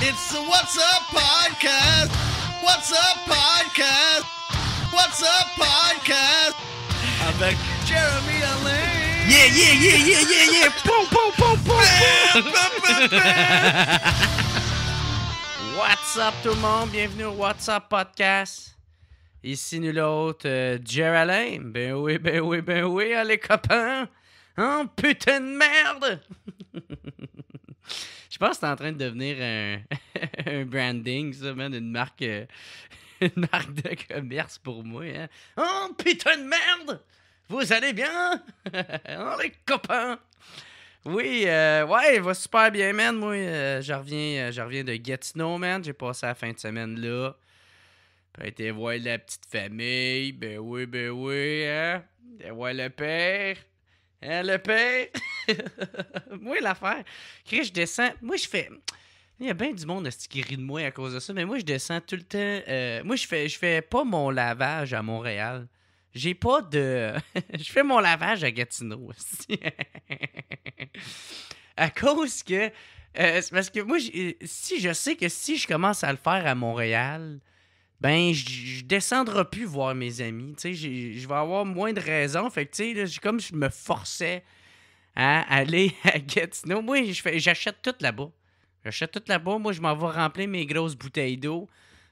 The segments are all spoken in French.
It's the What's Up Podcast. What's Up Podcast. What's Up Podcast. Avec Jeremy Alain. Yeah, yeah, yeah, yeah, yeah, yeah. Boom, boom, boom, boom, What's up tout le monde? Bienvenue au What's Up Podcast. Ici nous l'autre, euh, Alain. Ben oui, ben oui, ben oui, allez ah, copains. Hein, putain de merde. Je pense que c'est en train de devenir un, branding, ça, man, une marque, euh, marque de commerce pour moi. Hein. Oh, putain de merde! Vous allez bien? oh, les copains! Oui, euh, ouais, il va super bien, man. Moi, euh, je reviens, je reviens de Gatineau, man. J'ai passé la fin de semaine là. J'ai été voir la petite famille. Ben oui, ben oui, hein. voir ben le père. Elle hein, le pain! moi, l'affaire. Chris, je descends. Moi, je fais. Il y a bien du monde qui rit de moi à cause de ça, mais moi, je descends tout le temps. Euh, moi, je fais, je fais pas mon lavage à Montréal. J'ai pas de. je fais mon lavage à Gatineau aussi. à cause que. Euh, parce que moi, si je sais que si je commence à le faire à Montréal, ben je descendrai plus voir mes amis. tu sais, Je vais avoir moins de raisons. Fait que tu sais, comme je me forçais à aller à Gatineau. Moi, j'achète tout là-bas. J'achète tout là-bas. Moi, je m'en vais remplir mes grosses bouteilles d'eau.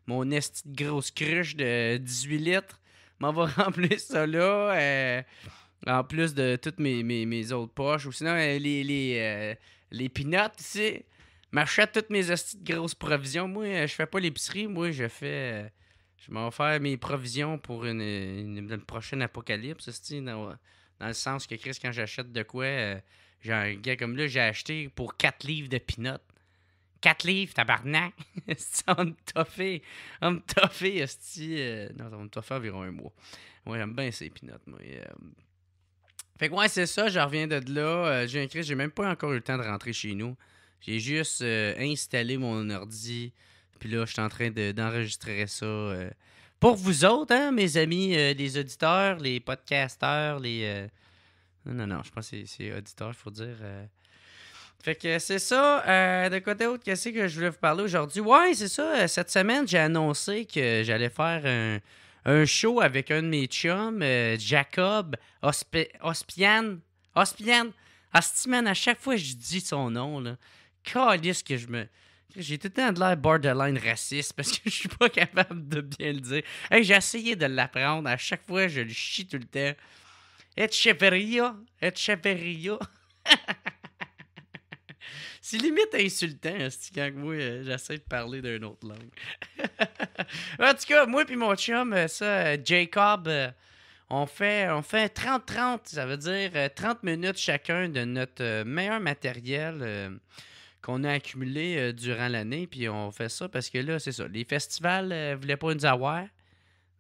Mon esti grosse cruche de 18 litres. M'en vais remplir ça là. Euh, en plus de toutes mes, mes, autres poches. Ou sinon, euh, les, les, euh, les pinottes, tu sais j'achète toutes mes grosses provisions. Moi, euh, je fais pas l'épicerie. Moi, je fais. Euh, je m'en faire mes provisions pour une, une, prochaine apocalypse. Dans, dans, le sens que, Chris, quand j'achète de quoi, euh, j'ai un gars comme là, j'ai acheté pour 4 livres de Pinotes. 4 livres, tabarnak! on me toffait. On me toffait, Non, on me toffait environ un mois. Moi, j'aime bien ces pinotes. Fait que, c'est ça, je reviens de là. j'ai un Chris, j'ai même pas encore eu le temps de rentrer chez nous. J'ai juste euh, installé mon ordi. Puis là, je suis en train d'enregistrer ça. Euh, pour vous autres, hein, mes amis, euh, les auditeurs, les podcasteurs, les. Non, non, non, je pense que c'est auditeur, il faut dire. Fait que c'est ça. de côté autre, qu'est-ce que je voulais vous parler aujourd'hui? Ouais, c'est ça. Cette semaine, j'ai annoncé que j'allais faire un, show avec un de mes chums, Jacob hospian Ospian. Ospian. Ah, à chaque fois je dis son nom, là, disent que je me. J'ai tout le temps de l'air borderline raciste parce que je suis pas capable de bien le dire. et j'ai essayé de l'apprendre. À chaque fois, je le chie tout le temps. et Echeverria. C'est limite insultant, quand moi, euh, j'essaie de parler d'une autre langue. en tout cas, moi et mon chum, euh, ça, euh, Jacob, on fait 30-30. ça veut dire 30 minutes chacun de notre meilleur matériel qu'on a accumulé euh, durant l'année. Puis on fait ça parce que là, c'est ça. Les festivals ne euh, voulaient pas nous avoir.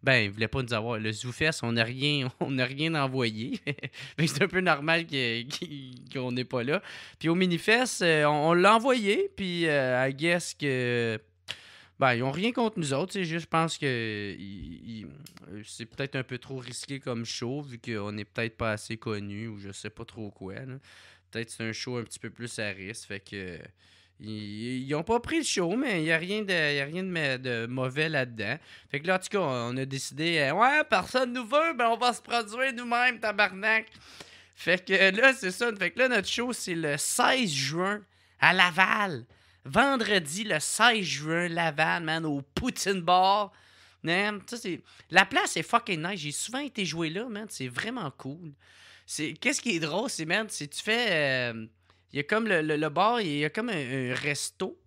Ben, ils voulaient pas nous avoir. Le ZooFest, on n'a rien, on a rien envoyé. c'est un peu normal qu'on n'est pas là. Puis au Minifest, euh, on, l'a envoyé. Puis à guess que. Ben, ils n'ont rien contre nous autres. C'est juste, je pense que c'est peut-être un peu trop risqué comme show, vu qu'on n'est peut-être pas assez connu ou je sais pas trop quoi. Là c'est un show un petit peu plus à risque. Fait que. Ils n'ont pas pris le show, mais il n'y a rien de, rien de, de mauvais là-dedans. Fait que là, en tout cas, on a décidé, euh, ouais, personne nous veut, mais ben, on va se produire nous-mêmes, tabarnak. Fait que là, c'est ça. Fait que notre show, c'est le 16 juin à Laval. Vendredi, le 16 juin, Laval, man, au Poutine Bar. La place est fucking nice. J'ai souvent été joué là, man. C'est vraiment cool qu'est-ce qui est drôle, c'est même si tu fais. Euh, il y a comme le, bar, il y a comme un, resto.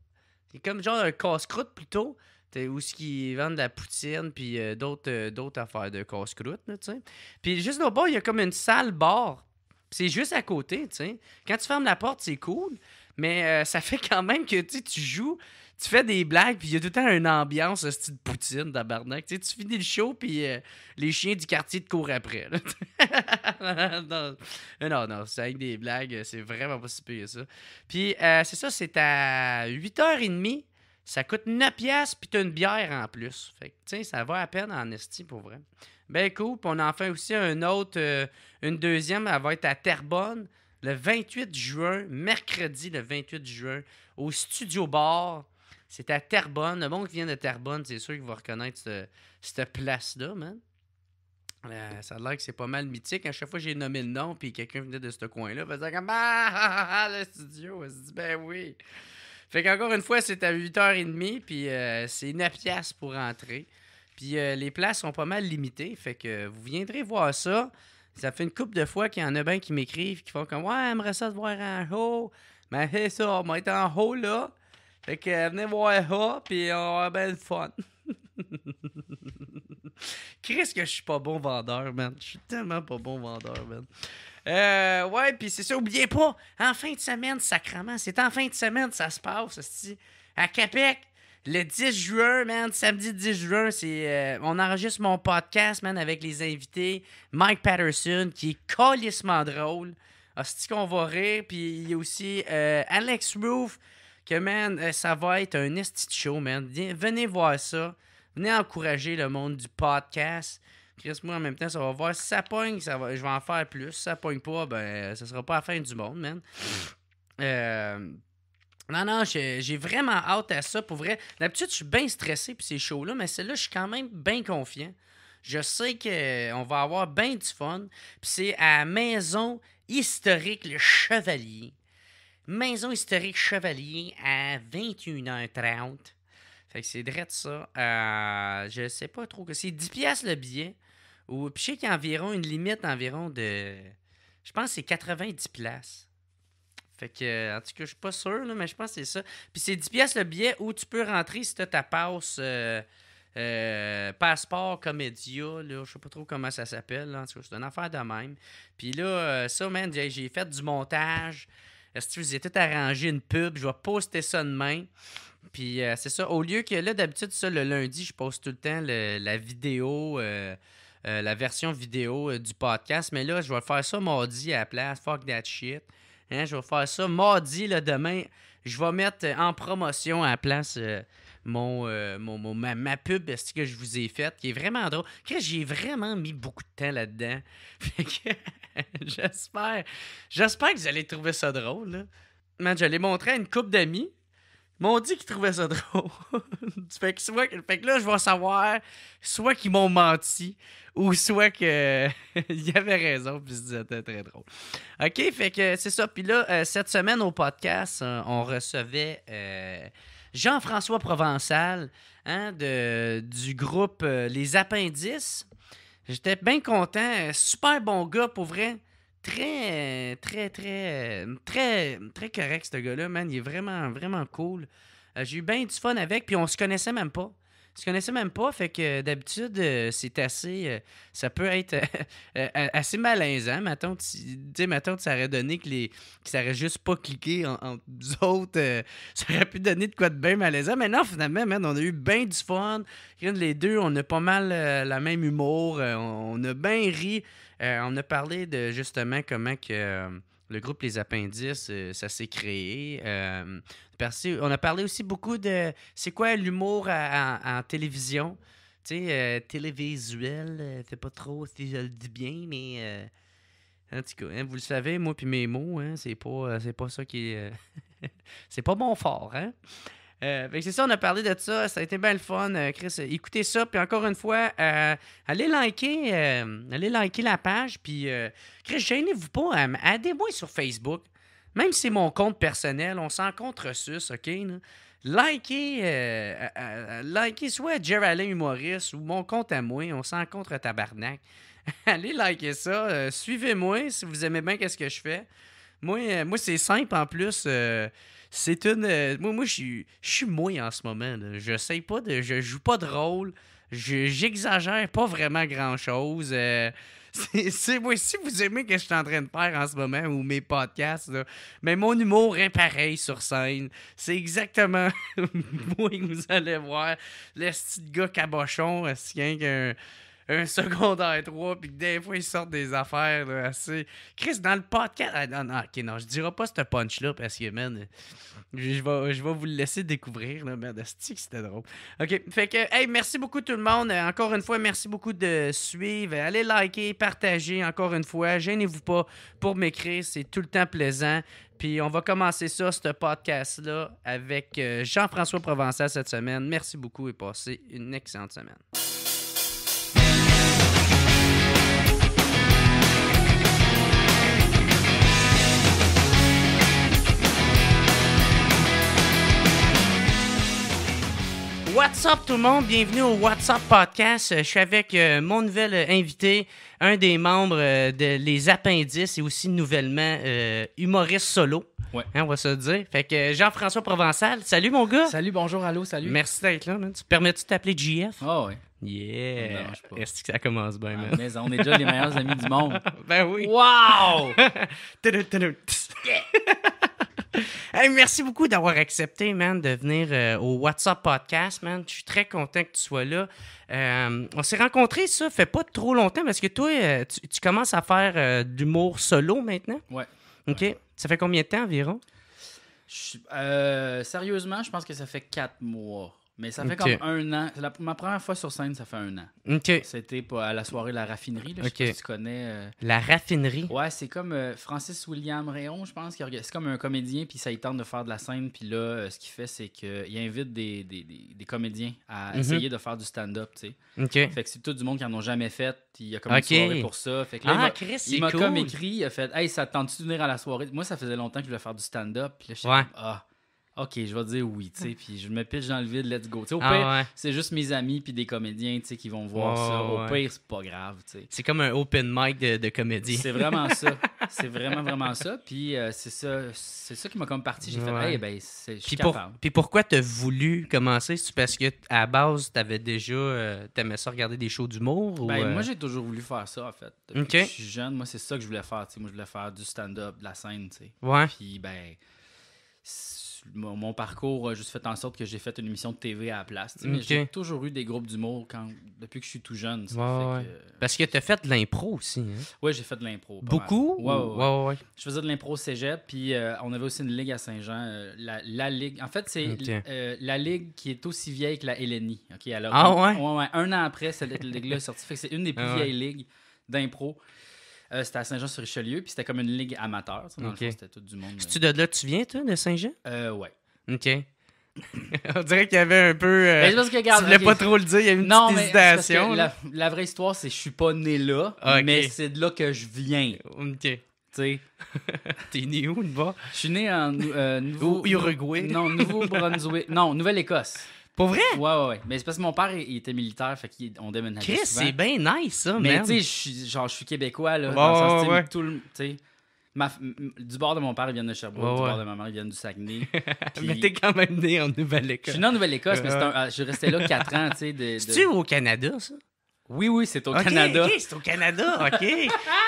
C'est comme genre un casse-croûte plutôt. Où ce qui vendent de la poutine puis euh, euh, d'autres affaires de casse-croûte, tu sais. Puis juste au bord, il y a comme une salle bar. C'est juste à côté, tu Quand tu fermes la porte, c'est cool, mais ça fait quand même que tu joues tu fais des blagues, puis il y a tout le temps une ambiance, style poutine, tabarnak. Tu, tu finis le show, puis euh, les chiens du quartier te courent après. non, non, c'est avec des blagues, euh, c'est vraiment pas si pire, ça. Puis euh, c'est ça, c'est à 8h30. Ça coûte 9 pièces puis t'as une bière en plus. Fait ça va à peine en esti, pour vrai. Ben cool, on en fait aussi un autre, une deuxième, elle va être à Terrebonne le 28 juin, mercredi le 28 juin, au Studio Bar. C'est à Terrebonne. Le monde qui vient de Terrebonne, c'est sûr qu'il va reconnaître cette, place-là, man. Euh, ça a l'air que c'est pas mal mythique. À chaque fois j'ai nommé le nom, puis quelqu'un venait de ce coin-là, faisait comme ah, ah, ah, le studio. Je dit « ben oui. Fait qu'encore une fois, c'est à 8h30, puis euh, c'est une pièce pour entrer. Puis euh, les places sont pas mal limitées. Fait que vous viendrez voir ça. Ça fait une couple de fois qu'il y en a bien qui m'écrivent, qui font comme Ouais, j'aimerais ça te voir en haut. Mais ben, c'est ça, on va être en haut là. Fait que euh, venez voir ça, puis on aura bien fun. Chris, que je suis pas bon vendeur, man. Je suis tellement pas bon vendeur, man. Euh, ouais, puis c'est ça, oubliez pas, en fin de semaine, sacrement, c'est en fin de semaine, ça se passe, C'est à Québec. Le 10 juin, man, samedi 10 juin, c'est euh, on enregistre mon podcast, man, avec les invités. Mike Patterson, qui est colissement drôle. Hostie qu'on va rire. Puis il y a aussi Alex Roof, que, man, euh, ça va être un esti show, man. Venez voir ça. Venez encourager le monde du podcast. Chris, moi, en même temps, ça va voir. Si ça pogne, je vais en faire plus. Si ça pogne pas, ben, euh, ça sera pas la fin du monde, man. Euh, non, non, j'ai vraiment hâte à ça. Pour vrai, d'habitude, je suis bien stressé puis ces shows-là, mais celle-là, je suis quand même bien confiant. Je sais qu'on va avoir bien du fun. Puis c'est à maison historique Le Chevalier. Maison historique Chevalier à 21h30. Fait que c'est direct ça. Euh, je sais pas trop que c'est 10 pièces le billet. Ou puis je sais qu'il y a environ une limite environ de je pense que c'est 90 places. Fait que en tout cas, je suis pas sûr mais je pense que c'est ça. Puis c'est 10 pièces le billet où tu peux rentrer si tu as ta passe euh, euh, passeport comédia, je sais pas trop comment ça s'appelle, en tout cas, c'est une affaire de même. Puis là, ça, man, j'ai fait du montage. Est-ce que vous avez tout arrangé une pub? Je vais poster ça demain. Puis euh, c'est ça. Au lieu que là, d'habitude, ça, le lundi, je poste tout le temps la vidéo, euh, euh, la version vidéo du podcast. Mais là, je vais faire ça mardi à la place. Fuck that shit. Hein, je vais faire ça mardi, là, demain. Je vais mettre en promotion à la place euh, mon, mon, ma, ma, pub ce que je vous ai faite, qui est vraiment drôle. J'ai vraiment mis beaucoup de temps là-dedans. j'espère, j'espère que vous allez trouver ça drôle. Man, je l'ai montré à une couple d'amis m'ont dit qu'ils trouvaient ça drôle. fait, que soit, fait que là, je vais savoir soit qu'ils m'ont menti ou soit qu'ils avait raison puis c'était très drôle. OK, fait que c'est ça. Puis là, euh, cette semaine au podcast, euh, on recevait... Jean-François Provençal hein, de, du groupe euh, Les Appendices. J'étais bien content. Euh, super bon gars, pour vrai. Très, euh, très, très, très, très correct, ce gars-là, man. Il est vraiment, vraiment cool. J'ai eu bien du fun avec, puis on se connaissait même pas. Tu connaissais même pas. Fait que d'habitude, euh, c'est assez. Euh, ça peut être euh, assez malaisant. Mettons, tu mettons, ça aurait donné que, les, ça aurait juste pas cliqué en, entre autres. ça aurait pu donner de quoi de bien malaisant. Mais non, finalement, man, on a eu bien du fun. Les deux, on a pas mal la même humour. on, a bien ri. on a parlé de justement comment que le groupe Les Appendices, euh, ça s'est créé. Euh, on a parlé aussi beaucoup de c'est quoi l'humour en télévision. Tu sais, euh, télévisuel, c'est pas trop si je le dis bien, mais en tout cas, hein, vous le savez, moi puis mes mots, hein, c'est pas, pas ça qui est. c'est pas mon fort, hein? Euh, c'est ça, on a parlé de ça. Ça a été bien le fun, euh, Chris. Écoutez ça. Puis encore une fois, euh, allez, liker, liker la page. Puis, Chris, gênez-vous pas. Aidez-moi sur Facebook. Même si c'est mon compte personnel, on s'en contre sus, OK? Likez, likez soit Geraldine Humoriste ou mon compte à moi. On s'en contre tabarnak. allez liker ça. Suivez-moi si vous aimez bien qu'est-ce que je fais. Moi, moi c'est simple en plus. C'est une. Euh, moi, moi je suis, je mouille en ce moment. Je sais pas de. Je joue pas de rôle. J'exagère pas vraiment grand chose. Euh, c'est moi, si vous aimez ce que je suis en train de faire en ce moment ou mes podcasts, mais mon humour est pareil sur scène. C'est exactement moi vous allez voir. Le petit gars cabochon, euh, c'est qu'un un secondaire 3, puis des fois, ils sortent des affaires assez. Chris, dans le podcast. Ah, non, non, ok, non, je dirai pas ce punch-là parce que, man, je vais, vous le laisser découvrir, là, merde, c'était drôle. Ok, fait que, hey, merci beaucoup tout le monde. Euh, encore une fois, merci beaucoup de suivre. Allez liker, partager, encore une fois. Gênez-vous pas pour m'écrire, c'est tout le temps plaisant. Puis on va commencer ça, ce podcast-là, avec euh, Jean-François Provençal cette semaine. Merci beaucoup et passez une excellente semaine. What's up tout le monde, bienvenue au What's Up Podcast. Euh, je suis avec euh, mon nouvel euh, invité, un des membres de Les Appendices et aussi nouvellement humoriste solo. Hein, on va se dire. Fait que Jean-François Provençal, salut mon gars. Salut, bonjour, allô, salut. Merci d'être là. Tu permets-tu de t'appeler JF? Ah ouais. Yeah! Merci Est-ce que ça commence bien, ah, man? Mais on est déjà les meilleurs amis du monde. Ben oui. Wow! hey, merci beaucoup d'avoir accepté, man, de venir euh, au WhatsApp Podcast, man. Je suis très content que tu sois là. Euh, on s'est rencontrés, ça, fait pas trop longtemps, parce que toi, euh, tu, commences à faire de l'humour solo maintenant. Ouais. OK. Ça fait combien de temps environ? sérieusement, je pense que ça fait quatre mois. Mais ça fait comme un an. ma première fois sur scène, ça fait un an. c'était C'était à la soirée La Raffinerie. Je sais pas si tu connais. Euh, la Raffinerie? Ouais, c'est comme euh, Francis William Rayon, je pense. C'est comme un comédien, puis ça, il tente de faire de la scène. Puis là, euh, ce qu'il fait, c'est qu'il invite des, des, des, comédiens à mhm. essayer de faire du stand-up, tu sais. Fait que c'est tout du monde qui en ont jamais fait. Il y a comme une soirée pour ça. Fait que il ah, m'a comme écrit, il a fait « Hey, ça tente-tu de venir à la soirée? » Moi, ça faisait longtemps que je voulais faire du stand-up. là, je OK, je vais dire oui, tu sais, puis je me piche dans le vide, let's go. au ah pire, c'est juste mes amis puis des comédiens, tu sais, qui vont voir ça. Au pire, c'est pas grave, tu sais. C'est comme un open mic de, comédie. C'est vraiment ça. c'est vraiment, vraiment ça. Puis euh, c'est ça c'est ça qui m'a comme parti. J'ai fait, hey, ben, je suis capable. puis pourquoi t'as voulu commencer? cest parce que à la base, t'avais déjà, tu euh, t'aimais ça regarder des shows d'humour? Ben, euh? moi, j'ai toujours voulu faire ça, en fait. je suis jeune, moi, c'est ça que je voulais faire, tu sais. Moi, je voulais faire du stand-up, de la scène, tu sais. Ouais. Puis, ben mon, parcours a juste fait en sorte que j'ai fait une émission de TV à la place. j'ai toujours eu des groupes d'humour depuis que je suis tout jeune. Parce que tu as fait de l'impro aussi. Hein? Oui, j'ai fait de l'impro. Beaucoup? Je faisais de l'impro au cégep, puis euh, on avait aussi une ligue à Saint-Jean. Euh, la, ligue. En fait, c'est euh, la ligue qui est aussi vieille que la LNI. Ah ouais? Un, an après, cette ligue-là est sortie. C'est une des plus ah vieilles ligues d'impro. Euh, c'était à Saint-Jean-sur-Richelieu, puis c'était comme une ligue amateur. Dans le fond, c'était tout du monde. tu euh. de là, tu viens, toi, de Saint-Jean? Euh, ouais. OK. On dirait qu'il y avait un peu. Je euh, ben, tu voulais pas trop le dire, il y a une petite hésitation. La, la, vraie histoire, c'est que je suis pas né là, ah, mais c'est de là que je viens. OK. T'sais. T'es né où, bas? Je suis né en nouveau, Uruguay. Non, Nouveau-Brunswick. non, Nouvelle-Écosse. Pour vrai? Ouais, ouais, ouais. Mais c'est parce que mon père, il était militaire, fait qu'on déménageait Chris, c'est bien nice, ça, Mais tu sais, genre, je suis québécois, là. Oh, dans ouais. tout le... du bord de mon père, il vient de Sherbrooke. du bord de ma mère, il vient du Saguenay. mais t'es quand même né en Nouvelle-Écosse. Je suis né en Nouvelle-Écosse, mais ah, je restais là 4 ans, tu sais. tu au Canada, ça? Oui, oui, c'est au Canada. OK, c'est au Canada, OK.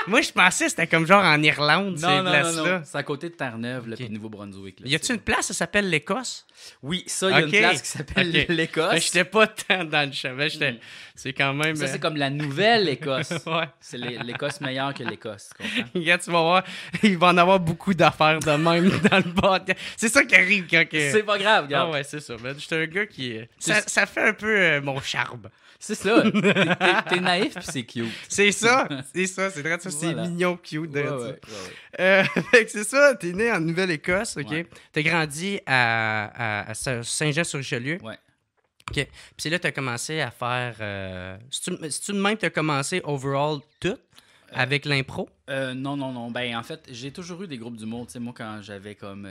Moi, je pensais que c'était comme genre en Irlande, ces là C'est à côté de Terre-Neuve, le Nouveau-Brunswick. Y a-t-il une place qui s'appelle l'Écosse? Oui, ça, y a une place qui s'appelle ben, l'Écosse. Mais j'étais pas tant dans le chemin. Mm. C'est quand même... Ça, euh, c'est comme la Nouvelle-Écosse. ouais. C'est l'Écosse meilleure que l'Écosse, Regarde, tu vas voir, il va en avoir beaucoup d'affaires de même dans le podcast. C'est ça qui arrive quand... C'est pas grave, gars. Ah ouais, c'est ça, J'étais un gars qui... Ça, fait un peu euh, mon charme. C'est ça. T'es naïf, puis c'est cute. C'est ça. C'est ça. C'est vrai, C'est mignon, cute. Ouais, euh, Fait euh, c'est ça. T'es né en Nouvelle-Écosse, OK? T'as grandi à, à, Saint-Jean-sur-Richelieu. Ouais. OK. Puis là, t'as commencé à faire. Euh... C'est-tu de même t'as commencé overall tout? Euh, avec l'impro? Euh, non, non, non. Ben, en fait, j'ai toujours eu des groupes monde, Tu sais, moi, quand j'avais comme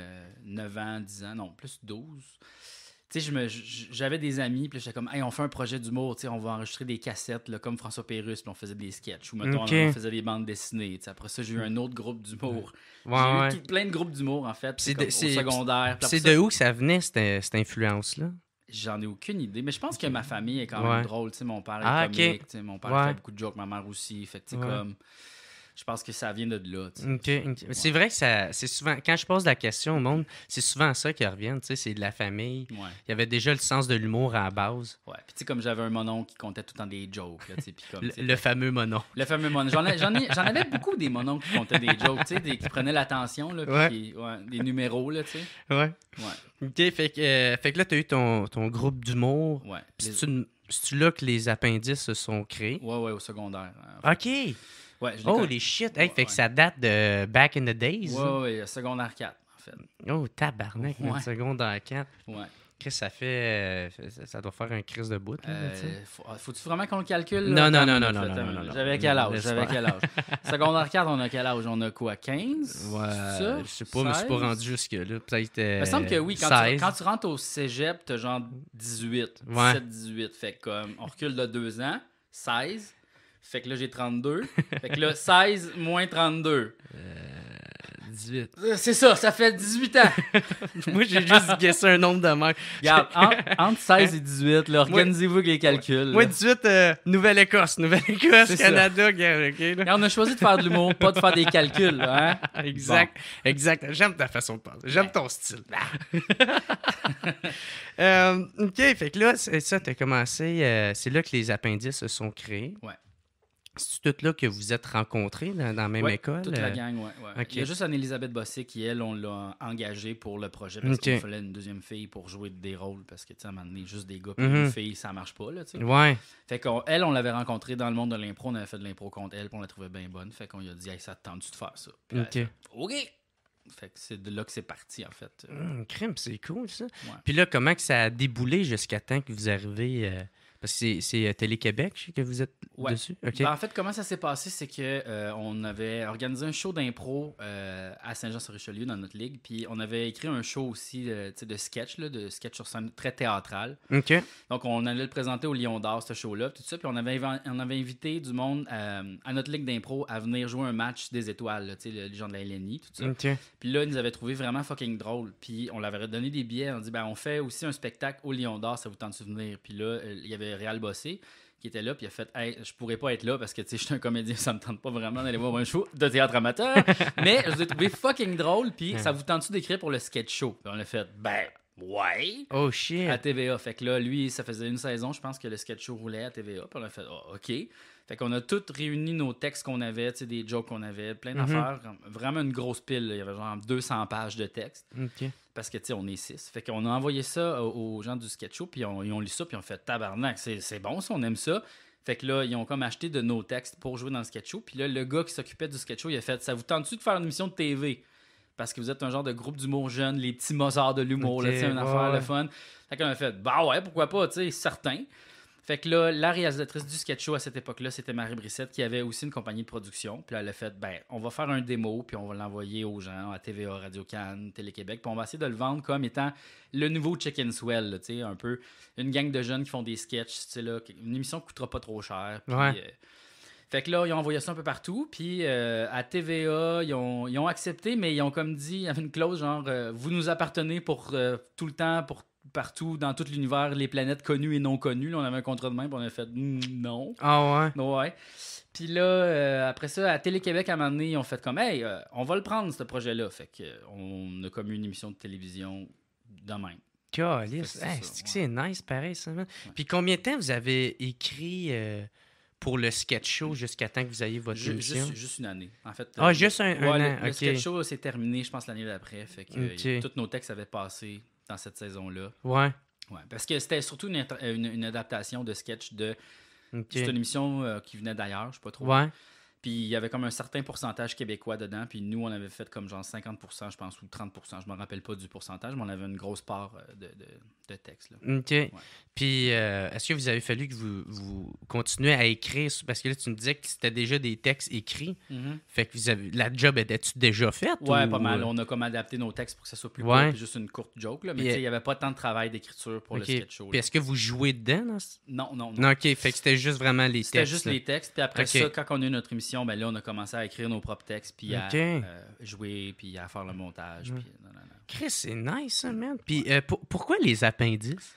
9 ans, 10 ans, non, plus 12, sais, j'avais des amis, puis j'étais comme, hey, on fait un projet d'humour, tu on va enregistrer des cassettes, là, comme François Pérusse, puis on faisait des sketchs, ou mettons, on faisait des bandes dessinées. Après ça, j'ai eu un autre groupe d'humour. j'ai eu plein de groupes d'humour, en fait, c'est au secondaire. C'est de où ça venait, cette, influence-là? J'en ai aucune idée, mais je pense que ma famille est quand même drôle. T'sais, mon père est ah, comique, mon père fait beaucoup de jokes, ma mère aussi. Fait que, comme je pense que ça vient de là. C'est vrai que ça, c'est souvent, quand je pose la question au monde, c'est souvent ça qui revient. C'est de la famille. Ouais. Il y avait déjà le sens de l'humour à la base. Ouais. Puis, comme j'avais un monon qui comptait tout le temps des jokes. le, fameux monon. Le fameux monon. J'en, j'en avais beaucoup des monons qui comptaient des jokes, des, qui prenaient l'attention, là, des numéros. Là, ouais. OK, fait que, euh, fait que là, tu as eu ton, ton groupe d'humour. Ouais. C'est-tu là que les appendices se sont créés? Ouais, ouais, au secondaire. OK. Ouais, oh, les shit! Hey, fait que ça date de Back in the Days. Ouais, hein? ouais, secondaire 4, en fait. Oh, tabarnak, ouais. secondaire 4. Ouais. ça fait. Euh, ça doit faire un Chris de bout. Euh, ah, Faut-tu vraiment qu'on le calcule? Là, non, non, non, euh, non, non, non, J'avais quel âge? J'avais quel âge? Secondaire 4, on a quel âge? On a quoi? 15? Ouais. Ça? Je sais pas, je mais je suis pas rendu jusque-là. Peut-être. Euh, Il me semble que oui. Quand, Tu, quand tu rentres au cégep, t'as genre 18. 17, 18. Fait comme, on recule de 2 ans, 16. Fait que là, j'ai 32. fait que là, 16 moins 32. 18. Euh, euh, c'est ça, ça fait 18 ans. Moi, j'ai juste guessé un nombre de mères. Regarde, entre 16 et 18, organisez-vous les calculs. Moi, 18, euh, Nouvelle-Écosse, Nouvelle-Écosse, Canada, OK? là. on a choisi de faire de l'humour, pas de faire des calculs. hein? Exact, exact. J'aime ta façon de parler, j'aime ton style. Ah. euh, OK, fait que là, c'est ça, t'as commencé, c'est là que les appendices se sont créés. Ouais. C'est tout là que vous êtes rencontrés dans, la même école? Toute la euh? gang, oui. Ouais. Il y a juste Anne-Elisabeth Bossé qui, elle, on l'a engagée pour le projet parce qu'il fallait une deuxième fille pour jouer des rôles parce que, tu sais, à un moment donné, juste des gars et des filles, une mhm. fille, ça marche pas, là, tu sais. Ouais. Fait qu'elle, on, l'avait rencontrée dans le monde de l'impro, on avait fait de l'impro contre elle, puis on la trouvait bien bonne. Fait qu'on lui a dit, hey, ça te tente de faire ça? OK. OK! Fait que c'est de là que c'est parti, en fait. Mmh, crime, c'est cool, ça. Puis là, comment que ça a déboulé jusqu'à temps que vous arrivez. Euh, parce que c'est euh, Télé-Québec je sais que vous êtes dessus. Ben, en fait, comment ça s'est passé, c'est que euh, on avait organisé un show d'impro euh, à Saint-Jean-sur-Richelieu dans notre ligue, puis on avait écrit un show aussi de sketch, de sketch sur scène très théâtral. Donc on allait le présenter au Lion d'Or, ce show-là, tout ça, puis on avait, on avait invité du monde à notre ligue d'impro à venir jouer un match des étoiles, sais, les gens de la LNI, tout ça. Puis là, ils nous avaient trouvé vraiment fucking drôle, puis on leur avait donné des billets, on dit ben on fait aussi un spectacle au Lion d'Or, ça vous tente de souvenir. Puis là, il y avait Réal Bossé qui était là, puis il a fait je pourrais pas être là parce que tu sais, je suis un comédien, ça me tente pas vraiment d'aller voir un show de théâtre amateur, mais je l'ai trouvé fucking drôle, puis ça vous tente-tu d'écrire pour le sketch show puis on a fait ben ouais. Oh shit. À TVA. Fait que là, lui, ça faisait une saison, je pense que le sketch show roulait à TVA, puis on a fait oh, OK. Fait qu'on a tous réuni nos textes qu'on avait, des jokes qu'on avait, plein mhm. d'affaires. Vraiment une grosse pile. Il y avait genre 200 pages de textes. Parce que, tu sais, on est six. Fait qu'on a envoyé ça aux gens du sketch show, puis ils ont lu ça, puis ont fait tabarnak. C'est bon, si on aime ça. Fait que là, ils ont comme acheté de nos textes pour jouer dans le sketch show. Puis là, le gars qui s'occupait du sketch show, il a fait Ça vous tente-tu de faire une émission de TV Parce que vous êtes un genre de groupe d'humour jeune, les petits Mozart de l'humour, là, une affaire, de fun. Fait qu'on a fait Bah ouais, pourquoi pas, tu sais, certain. Fait que là, la réalisatrice du sketch show à cette époque-là, c'était Marie Brissette, qui avait aussi une compagnie de production. Puis elle a fait, ben, on va faire un démo, puis on va l'envoyer aux gens à TVA, radio cannes Télé-Québec, puis on va essayer de le vendre comme étant le nouveau Chicken Swell, tu sais, un peu une gang de jeunes qui font des sketchs, tu sais, là, une émission qui coûtera pas trop cher. Euh, fait que là, ils ont envoyé ça un peu partout. Puis euh, à TVA, ils ont, accepté, mais ils ont comme dit, il y avait une clause genre, euh, vous nous appartenez pour tout le temps, pour partout dans tout l'univers, les planètes connues et non connues. Là, on avait un contrat de main, on a fait mm, non. Ah ouais? Ouais. Puis là, euh, après ça, à Télé-Québec, à un moment donné, ils ont fait comme Hey, euh, on va le prendre, ce projet-là. Fait qu'on euh, a comme une émission de télévision demain c'est nice, pareil, Puis combien de temps vous avez écrit pour le sketch show jusqu'à temps que vous ayez votre émission? Juste, une année. En fait, ah, juste un, an, le, sketch show s'est terminé, je pense, l'année d'après. Fait que tous nos textes avaient passé dans cette saison-là. Ouais. ouais. Parce que c'était surtout une, adaptation de sketch de. C'était une émission euh, qui venait d'ailleurs, je ne sais pas trop. Ouais. Puis il y avait comme un certain pourcentage québécois dedans. Puis nous, on avait fait comme genre 50%, je pense, ou 30%. Je me rappelle pas du pourcentage, mais on avait une grosse part euh, de, de, texte. OK. Puis euh, est-ce que vous avez fallu que vous, vous continuez à écrire? Parce que là, tu me disais que c'était déjà des textes écrits. Mm-hmm. Fait que vous avez, la job était-tu déjà faite? Ouais, pas mal. Euh? On a comme adapté nos textes pour que ça soit plus court. court, juste une courte joke. Là. Mais il n'y avait pas tant de travail d'écriture pour le sketch show. Puis est-ce que vous jouez dedans? Non, non, non. OK. Fait que c'était juste vraiment les textes. C'était juste les textes. Puis après ça, quand on a eu notre émission, ben là, on a commencé à écrire nos propres textes, puis à euh, jouer, puis à faire le montage. Mm. Chris, c'est nice, hein, man. Puis euh, pourquoi les appendices?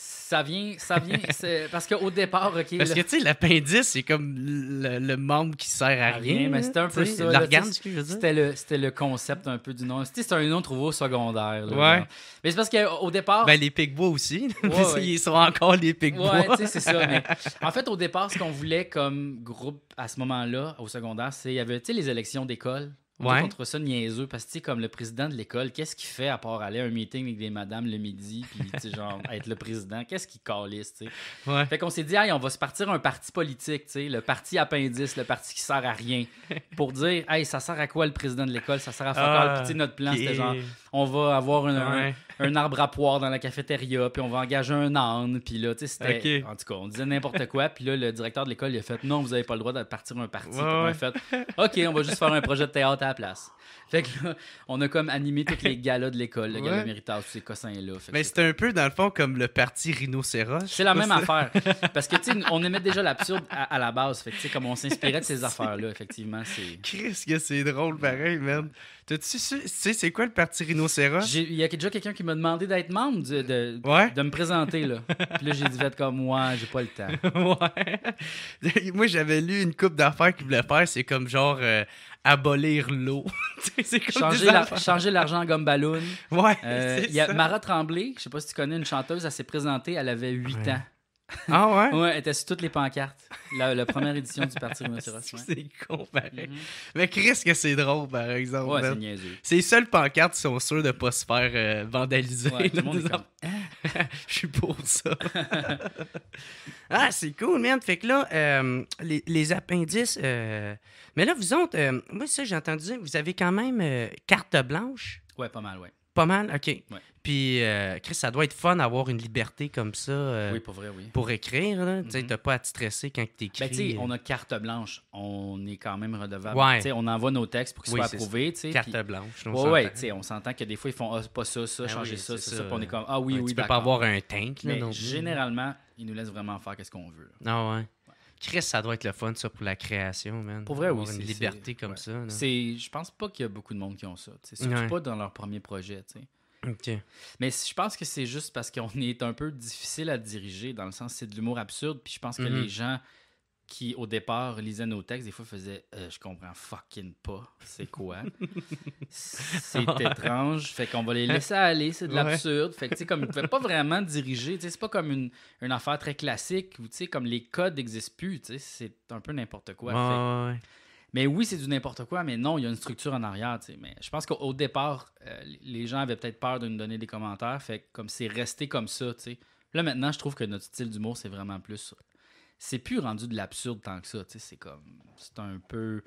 Ça vient, ça vient, parce qu'au départ, ok. Parce que tu sais, l'appendice, c'est comme le, membre qui sert à, rien, mais c'était un peu L'organe, C'était le, c'était le concept un peu du nom. C'est un nom trouvé au secondaire. ouais. Mais c'est parce qu'au départ. Ben, les Pigbois aussi. Ils sont encore les Pigbois. Ouais, tu sais, c'est ça. Mais... En fait, au départ, ce qu'on voulait comme groupe à ce moment-là, au secondaire, c'est il y avait, tu sais, les élections d'école. Ouais. on trouve ça niaiseux parce que, tu sais, comme le président de l'école, qu'est-ce qu'il fait à part aller à un meeting avec des madames le midi, puis, tu sais, genre, être le président, qu'est-ce qu'il calisse, tu sais? Fait qu'on s'est dit, hey, on va se partir un parti politique, tu sais, le parti appendice, le parti qui sert à rien, pour dire, hey, ça sert à quoi le président de l'école, ça sert à faire Puis, notre plan, c'était ah, genre, on va avoir un, arbre à poire dans la cafétéria, puis on va engager un âne, puis là, tu sais, c'était. En tout cas, on disait n'importe quoi, puis là, le directeur de l'école, il a fait, non, vous n'avez pas le droit d'être partir un parti. Puis fait, OK, on va juste faire un projet de théâtre place. Fait que là, on a comme animé tous les galas de l'école, le ouais. gala tous ces cossins-là. Mais c'était un peu, dans le fond, comme le parti rhinocéros. C'est la même affaire. Parce que, tu sais, on aimait déjà l'absurde à, la base. Fait que, tu sais, comme on s'inspirait de ces affaires-là, effectivement. c'est... que c'est drôle, pareil, man. Tu sais, c'est quoi le parti rhinocéros? Il y a déjà quelqu'un qui m'a demandé d'être membre, de, me présenter. Là. Puis là, j'ai dit, être comme moi, j'ai pas le temps. ouais. Moi, j'avais lu une coupe d'affaires qui voulait faire, c'est comme genre euh, abolir l'eau. changer l'argent en gomme ballon. Ouais. Euh, il y a Mara Tremblay, je sais pas si tu connais une chanteuse, elle s'est présentée, elle avait 8 ans. Ah ouais? ouais, elle était sur toutes les pancartes. La, première édition du Parti de Ouais. C'est con, pareil. Mm -hmm. Mais Chris, que c'est drôle, par exemple. Ouais, c'est C'est les seules pancartes qui sont sûres de ne pas se faire euh, vandaliser. Ouais, est comme... Hein? je suis pour ça. ah, c'est cool, man. Fait que là, euh, les, appendices. Euh, mais là, vous autres, moi, ça, j'ai entendu vous avez quand même carte blanche. Ouais, pas mal, ouais. Pas mal, OK. Puis, euh, Chris, ça doit être fun d'avoir une liberté comme ça euh, pour, écrire. Tu n'as mm-hmm. pas à te stresser quand tu écris. Ben, tu sais, euh. on a carte blanche. On est quand même redevable. On envoie nos textes pour qu'ils soient approuvés. Carte blanche. Oui, on s'entend que des fois, ils font ah, pas ça, ça, ben changer ça, ça, ça. Puis on est comme Ah oui, oui, Tu peux pas avoir un tank. Mais généralement, ils nous laissent vraiment faire ce qu'on veut. Ah, ouais. Chris, ça doit être le fun, ça, pour la création, man. Pour vrai, oui. Une liberté comme ça. Je pense pas qu'il y a beaucoup de monde qui ont ça. C'est Surtout pas dans leur premier projet, tu OK. Mais je pense que c'est juste parce qu'on est un peu difficile à diriger, dans le sens c'est de l'humour absurde, puis je pense que mm-hmm. les gens qui, au départ, lisait nos textes, des fois faisaient euh, Je comprends fucking pas, c'est quoi C'est étrange. Fait qu'on va les laisser aller, c'est de l'absurde. Fait que, tu sais, comme ils ne pouvaient pas vraiment diriger, tu sais, c'est pas comme une, une, affaire très classique où, tu sais, comme les codes n'existent plus, tu sais, c'est un peu n'importe quoi. Mais oui, c'est du n'importe quoi, mais non, il y a une structure en arrière, tu sais. Mais je pense qu'au départ, euh, les gens avaient peut-être peur de nous donner des commentaires, fait que, comme c'est resté comme ça, tu sais. Là, maintenant, je trouve que notre style d'humour, c'est vraiment plus c'est plus rendu de l'absurde tant que ça. C'est comme. C'est un peu.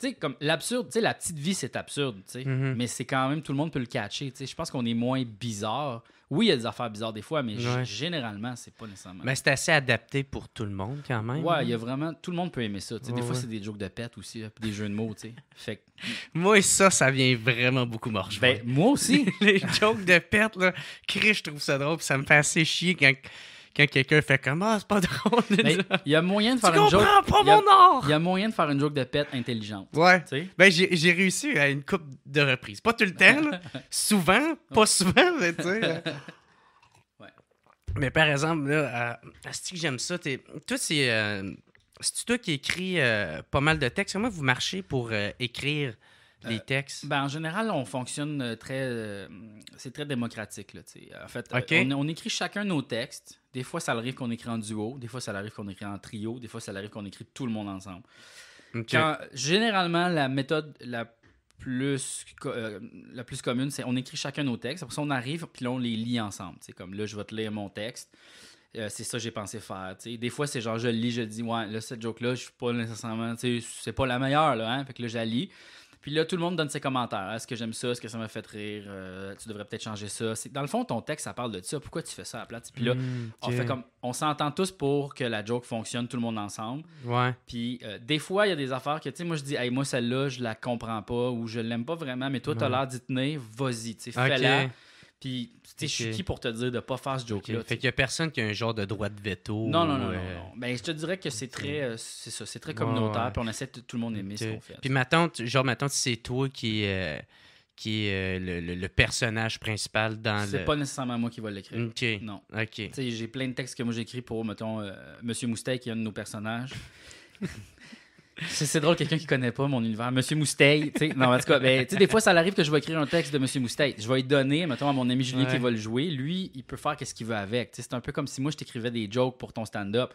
Tu sais, comme l'absurde, tu sais, la petite vie, c'est absurde, tu sais. Mhm. Mais c'est quand même, tout le monde peut le catcher, tu sais. Je pense qu'on est moins bizarre. Oui, il y a des affaires bizarres des fois, mais généralement, c'est pas nécessairement. Mais c'est assez adapté pour tout le monde, quand même. Ouais, hein. il y a vraiment. Tout le monde peut aimer ça, tu sais. des fois, c'est des jokes de pète aussi, des jeux de mots, tu sais. Fait Moi, ça, ça vient vraiment beaucoup marcher. Ben, moi aussi. Les jokes de pète, là, Chris, je trouve ça drôle, ça me fait assez chier quand quand quelqu'un fait comme Ah, c'est pas drôle. Ben, il y a moyen de faire tu une Pas mon art! » Il y a moyen de faire une joke de pète intelligente. Ouais. Ben, j'ai réussi à une coupe de reprises. Pas tout le temps, souvent, pas souvent, mais tu sais. Euh. ouais. Mais par exemple, là, est-ce euh, que j'aime ça. Es... Toi, c'est. Euh, toi qui écris pas mal de textes. Comment vous marchez pour écrire les textes? ben, en général, on fonctionne très. c'est très démocratique. Là, en fait, on, écrit chacun nos textes. Des fois, ça arrive qu'on écrit en duo, des fois, ça arrive qu'on écrit en trio, des fois, ça arrive qu'on écrit tout le monde ensemble. généralement, la méthode la plus, euh, la plus commune, c'est on écrit chacun nos textes. Après on arrive, puis là, on les lit ensemble. C'est comme là, je vais te lire mon texte. Euh, c'est ça que j'ai pensé faire. Des fois, c'est genre, je lis, je dis, ouais, là, cette joke-là, je suis pas nécessairement, c'est pas la meilleure, là, hein? Fait que là, je la lis. Puis là, tout le monde donne ses commentaires. Est-ce que j'aime ça? Est-ce que ça m'a fait rire? Euh, tu devrais peut-être changer ça. Dans le fond, ton texte, ça parle de ça. Pourquoi tu fais ça à plat Puis là, hmm, on fait comme. On s'entend tous pour que la joke fonctionne, tout le monde ensemble. Ouais. Puis euh, des fois, il y a des affaires que, tu sais, moi, je dis, hey, moi, celle-là, je la comprends pas ou je l'aime pas vraiment, mais toi, tu as l'air d'y tenir. Vas-y, tu sais, fais-la. Puis, je suis qui pour te dire de pas faire ce joke-là? Fait qu'il y a personne qui a un genre de droit de veto. Non, non, non. non, euh, ben, je te dirais que c'est très, euh, c'est ça, c'est très communautaire. Puis on essaie de tout le monde aimer ce qu'on fait. Puis ma tante, genre ma tante, c'est toi qui, es euh, qui est le, personnage principal dans le. C'est pas nécessairement moi qui va l'écrire. OK. Non. OK. j'ai plein de textes que moi j'écris pour, mettons, Monsieur Moustet, qui est un de nos personnages. C'est drôle, quelqu'un qui connaît pas mon univers. Monsieur Moustey. tu sais. Non, en tout cas, ben, des fois, ça arrive que je vais écrire un texte de Monsieur Moustey. Je vais le donner, mettons, à mon ami Julien qui va le jouer. Lui, il peut faire qu'est-ce qu'il veut avec. C'est un peu comme si moi, je t'écrivais des jokes pour ton stand-up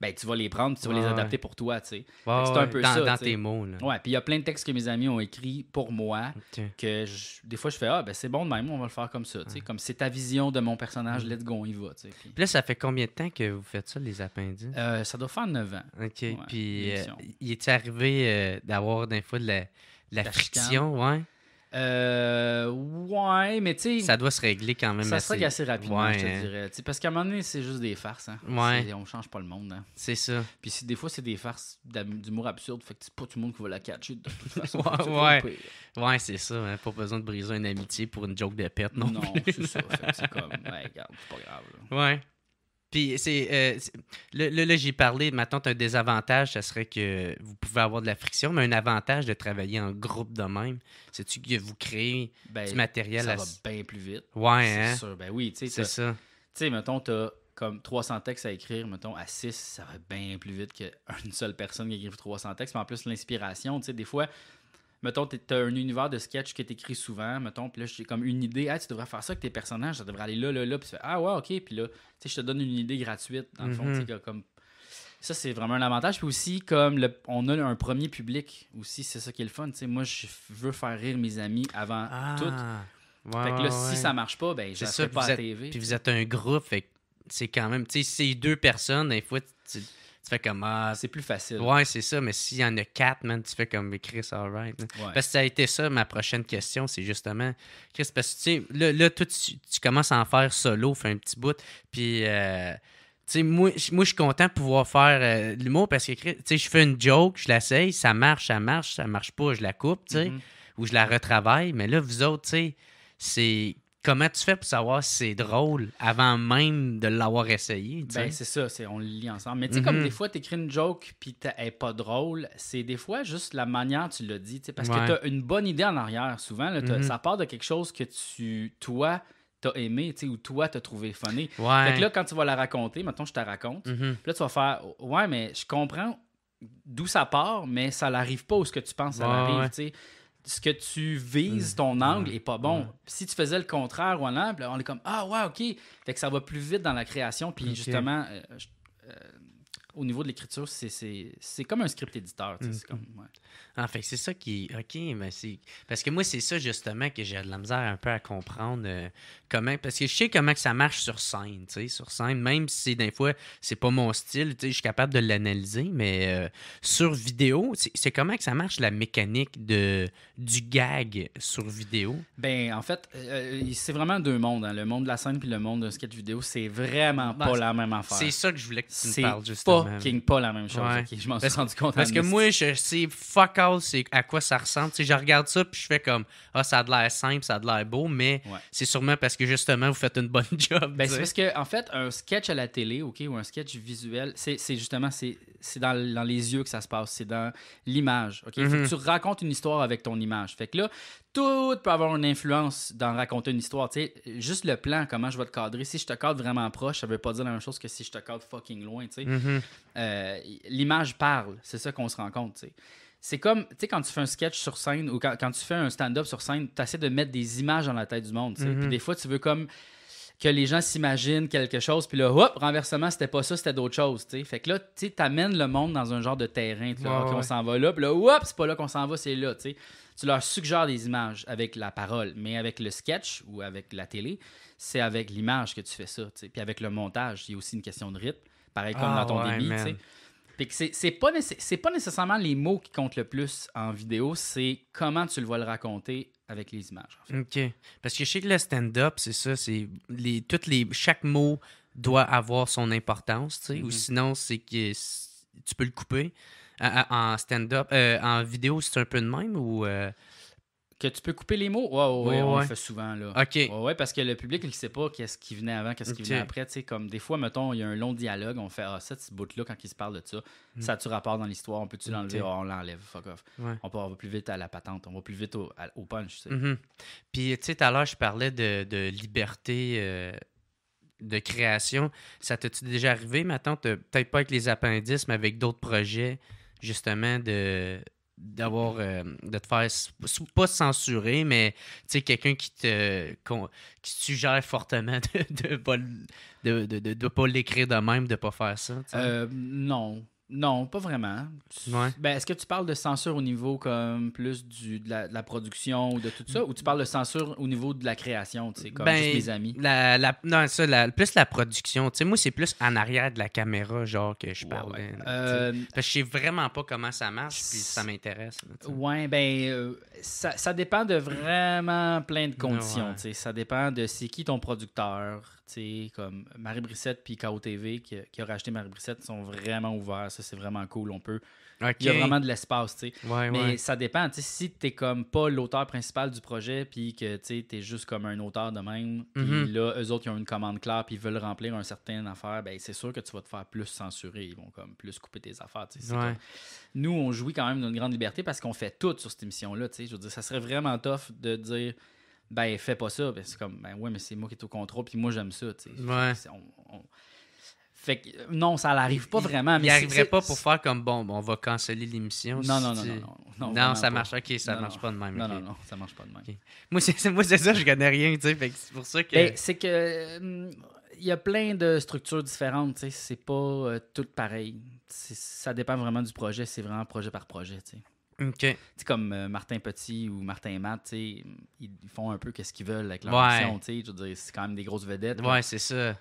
ben, tu vas les prendre tu vas les adapter pour toi. Tu sais. c'est un peu ça. Dans tes mots. Là. Ouais, puis il y a plein de textes que mes amis ont écrits pour moi que des fois je fais Ah, ben c'est bon de même, on va le faire comme ça. Tu sais, Comme c'est ta vision de mon personnage, mm. let's go, on y va. Puis... ça fait combien de temps que vous faites ça, les appendices euh, Ça doit faire 9 ans. OK. puis, euh, il est arrivé euh, d'avoir des fois de la, friction, euh, ouais, mais tu sais. Ça doit se régler quand même. Ça se règle assez rapidement, je te hein. dirais. parce qu'à un moment donné, c'est juste des farces. Hein. Ouais. On change pas le monde. Hein. C'est ça. Puis si, des fois, c'est des farces d'humour absurde, fait que c'est pas tout le monde qui va la catcher de toute façon. ouais, ouais. ouais c'est ça. Hein. Pas besoin de briser une amitié pour une joke de pète non Non, c'est ça. c'est comme, ouais, regarde, c'est pas grave. Ouais. Puis c'est. Euh, là, j'ai parlé, maintenant, un désavantage, ça serait que vous pouvez avoir de la friction, mais un avantage de travailler en groupe de même, c'est-tu que vous créez ben, du matériel Ça va bien plus vite. Ouais, C'est hein? sûr. Ben oui, tu sais. C'est ça. Tu sais, mettons, as comme 300 textes à écrire, mettons, à 6, ça va bien plus vite qu'une seule personne qui écrive 300 textes. Mais en plus, l'inspiration, tu sais, des fois, mettons, t'as un univers de sketch qui est écrit souvent, mettons, puis là, j'ai comme une idée, ah, tu devrais faire ça avec tes personnages, ça devrait aller là, là, là, puis tu fais, ah, ouais, ok, puis là, tu sais, je te donne une idée gratuite, dans le fond, tu sais, mhm. comme. Ça, c'est vraiment un avantage. Puis aussi, comme on a un premier public aussi, c'est ça qui est le fun. Tu sais, moi, je veux faire rire mes amis avant ah, tout. fait que là, si ça marche pas, ben, je ne pas à la TV. Puis vous êtes un groupe, fait c'est quand même, tu sais, c'est deux personnes, des fois, tu fais comme. Ah, c'est plus facile. Ouais, c'est ça, mais s'il y en a quatre, man, tu fais comme Chris, alright. Parce que ça a été ça, ma prochaine question, c'est justement. Chris, parce que tu sais, là, là tu, commences à en faire solo, fais un petit bout, puis. Euh, tu sais moi, moi je suis content de pouvoir faire euh, l'humour parce que je fais une joke, je l'essaye, ça marche, ça marche, ça marche pas, je la coupe, tu sais, mm-hmm. ou je la retravaille. Mais là, vous autres, c'est comment tu fais pour savoir si c'est drôle avant même de l'avoir essayé? Ben, c'est ça, on le lit ensemble. Mais tu sais, comme mm-hmm. des fois, tu écris une joke puis elle n'est pas drôle, c'est des fois juste la manière tu le dis. Parce que tu as une bonne idée en arrière. Souvent, là, mm-hmm. ça part de quelque chose que tu, toi, t'as aimé, tu ou toi, t'as trouvé funny. Fait que là, quand tu vas la raconter, maintenant je te raconte, mm-hmm. puis là, tu vas faire, ouais, mais je comprends d'où ça part, mais ça n'arrive pas où ce que tu penses ça arrive, tu sais ce que tu vises, ton angle est pas bon. Si tu faisais le contraire ou un angle, on est comme Ah, ouais, OK. Fait que ça va plus vite dans la création. Puis justement, euh, euh, au niveau de l'écriture, c'est comme un script éditeur. En mm-hmm. ah, fait, c'est ça qui. OK, mais c'est. Parce que moi, c'est ça justement que j'ai de la misère un peu à comprendre euh, comment. Parce que je sais comment que ça marche sur scène, tu sais, sur scène, même si des fois, c'est pas mon style, tu sais, je suis capable de l'analyser, mais euh, sur vidéo, c'est comment que ça marche la mécanique de, du gag sur vidéo? Ben, en fait, euh, c'est vraiment deux mondes, hein, le monde de la scène puis le monde d'un sketch vidéo, c'est vraiment bah, pas la même affaire. C'est ça que je voulais que tu me parles, justement fucking pas la même chose. je m'en suis rendu compte. Parce que moi, je sais fuck all c'est à quoi ça ressemble. Si je regarde ça puis je fais comme Ah, ça a de l'air simple, ça a de l'air beau, mais c'est sûrement parce que justement, vous faites une bonne job. Ben, c'est parce que, en fait, un sketch à la télé, OK, ou un sketch visuel, c'est justement c'est dans, dans, les yeux que ça se passe, c'est dans l'image. Mhm. tu racontes une histoire avec ton image. Fait que là, tout peut avoir une influence dans raconter une histoire. juste le plan, comment je vais te cadrer. Si je te cadre vraiment proche, ça ne veut pas dire la même chose que si je te cadre fucking loin. Mm-hmm. Euh, l'image parle, c'est ça qu'on se rend compte. C'est comme, quand tu fais un sketch sur scène ou quand, tu fais un stand-up sur scène, tu essaies de mettre des images dans la tête du monde. Mm-hmm. des fois, tu veux comme que les gens s'imaginent quelque chose, puis là, hop, renversement, c'était pas ça, c'était d'autres choses, Fait que là, tu sais, t'amènes le monde dans un genre de terrain, on s'en va là, puis là, hop, c'est pas là qu'on s'en va, c'est là, tu leur suggères des images avec la parole, mais avec le sketch ou avec la télé, c'est avec l'image que tu fais ça. Puis avec le montage, il y a aussi une question de rythme, pareil comme dans ah ton ouais, débit. C'est pas, pas nécessairement les mots qui comptent le plus en vidéo, c'est comment tu le vois le raconter avec les images. OK. Parce que je sais que le stand-up, c'est ça, c'est toutes les, chaque mot doit avoir son importance, ou mm-hmm. sinon, c'est que tu peux le couper en stand-up, euh, en vidéo, c'est un peu de même ou. Euh? Que tu peux couper les mots? Oui, ouais, ouais, on le fait souvent. Là. OK. Ouais, parce que le public, il ne sait pas qu'est-ce qui venait avant, qu'est-ce qui venait après. Tu sais, comme des fois, mettons, il y a un long dialogue, on fait Ah, ça, ce bout-là, quand il se parle de ça, hmm. ça a-tu rapport dans l'histoire? On peut-tu l'enlever? Ah, on l'enlève, fuck off. On, peut va plus vite à la patente, on va plus vite au, punch. Tu sais. Mm-hmm. Puis, tu sais, tout à l'heure, je parlais de, liberté. Euh, de création, ça t'est-tu déjà arrivé maintenant, peut-être pas avec les appendices, mais avec d'autres projets, justement de d'avoir euh, de te faire pas censurer mais tu sais quelqu'un qui te suggère fortement de de pas de, de, de l'écrire de même de pas faire ça euh, non non, pas vraiment. Ben, Est-ce que tu parles de censure au niveau comme plus du, de, la, production ou de tout ça, ou tu parles de censure au niveau de la création, tu comme ben, juste mes amis? non, ça, la, plus la production. Tu sais, moi, c'est plus en arrière de la caméra, genre, que je parle. Hein, euh, Parce que je sais vraiment pas comment ça marche, puis ça m'intéresse. Ouais, ben, euh, ça, ça, dépend de vraiment plein de conditions, tu Ça dépend de c'est qui ton producteur, comme Marie Brissette puis KO TV qui, qui, a racheté Marie Brissette sont vraiment ouverts. Ça, c'est vraiment cool. On peut. Il y a vraiment de l'espace, Mais ça dépend. si tu comme pas l'auteur principal du projet, puis que tu es juste comme un auteur de même, puis mhm. là, eux autres, qui ont une commande claire, puis ils veulent remplir une certaine affaire, ben c'est sûr que tu vas te faire plus censurer. Ils vont comme plus couper tes affaires, Nous, on jouit quand même d'une grande liberté parce qu'on fait tout sur cette émission-là, ça serait vraiment tough de dire ben fais pas ça. Ben, c'est comme, ben ouais, mais c'est moi qui est au contrôle, puis moi j'aime ça. tu sais. fait que euh, non, ça n'arrive pas vraiment. Il, mais arriverait pas pour faire comme bon, on va canceller l'émission. Non, non, non, non, non, non. ça marche, ok, ça marche pas de même. Non, non, non, ça marche pas de même. Moi, c'est, moi, c'est ça, je connais rien, tu sais. c'est pour ça que. Ben, c'est que. Il hmm, y a plein de structures différentes, tu sais. C'est pas tout euh, toutes pareilles. ça dépend vraiment du projet. C'est vraiment projet par projet, tu sais. Comme euh, Martin Petit ou Martin Matt, ils font un peu ce qu'ils veulent avec leur mission. C'est quand même des grosses vedettes. Ouais, c'est ça.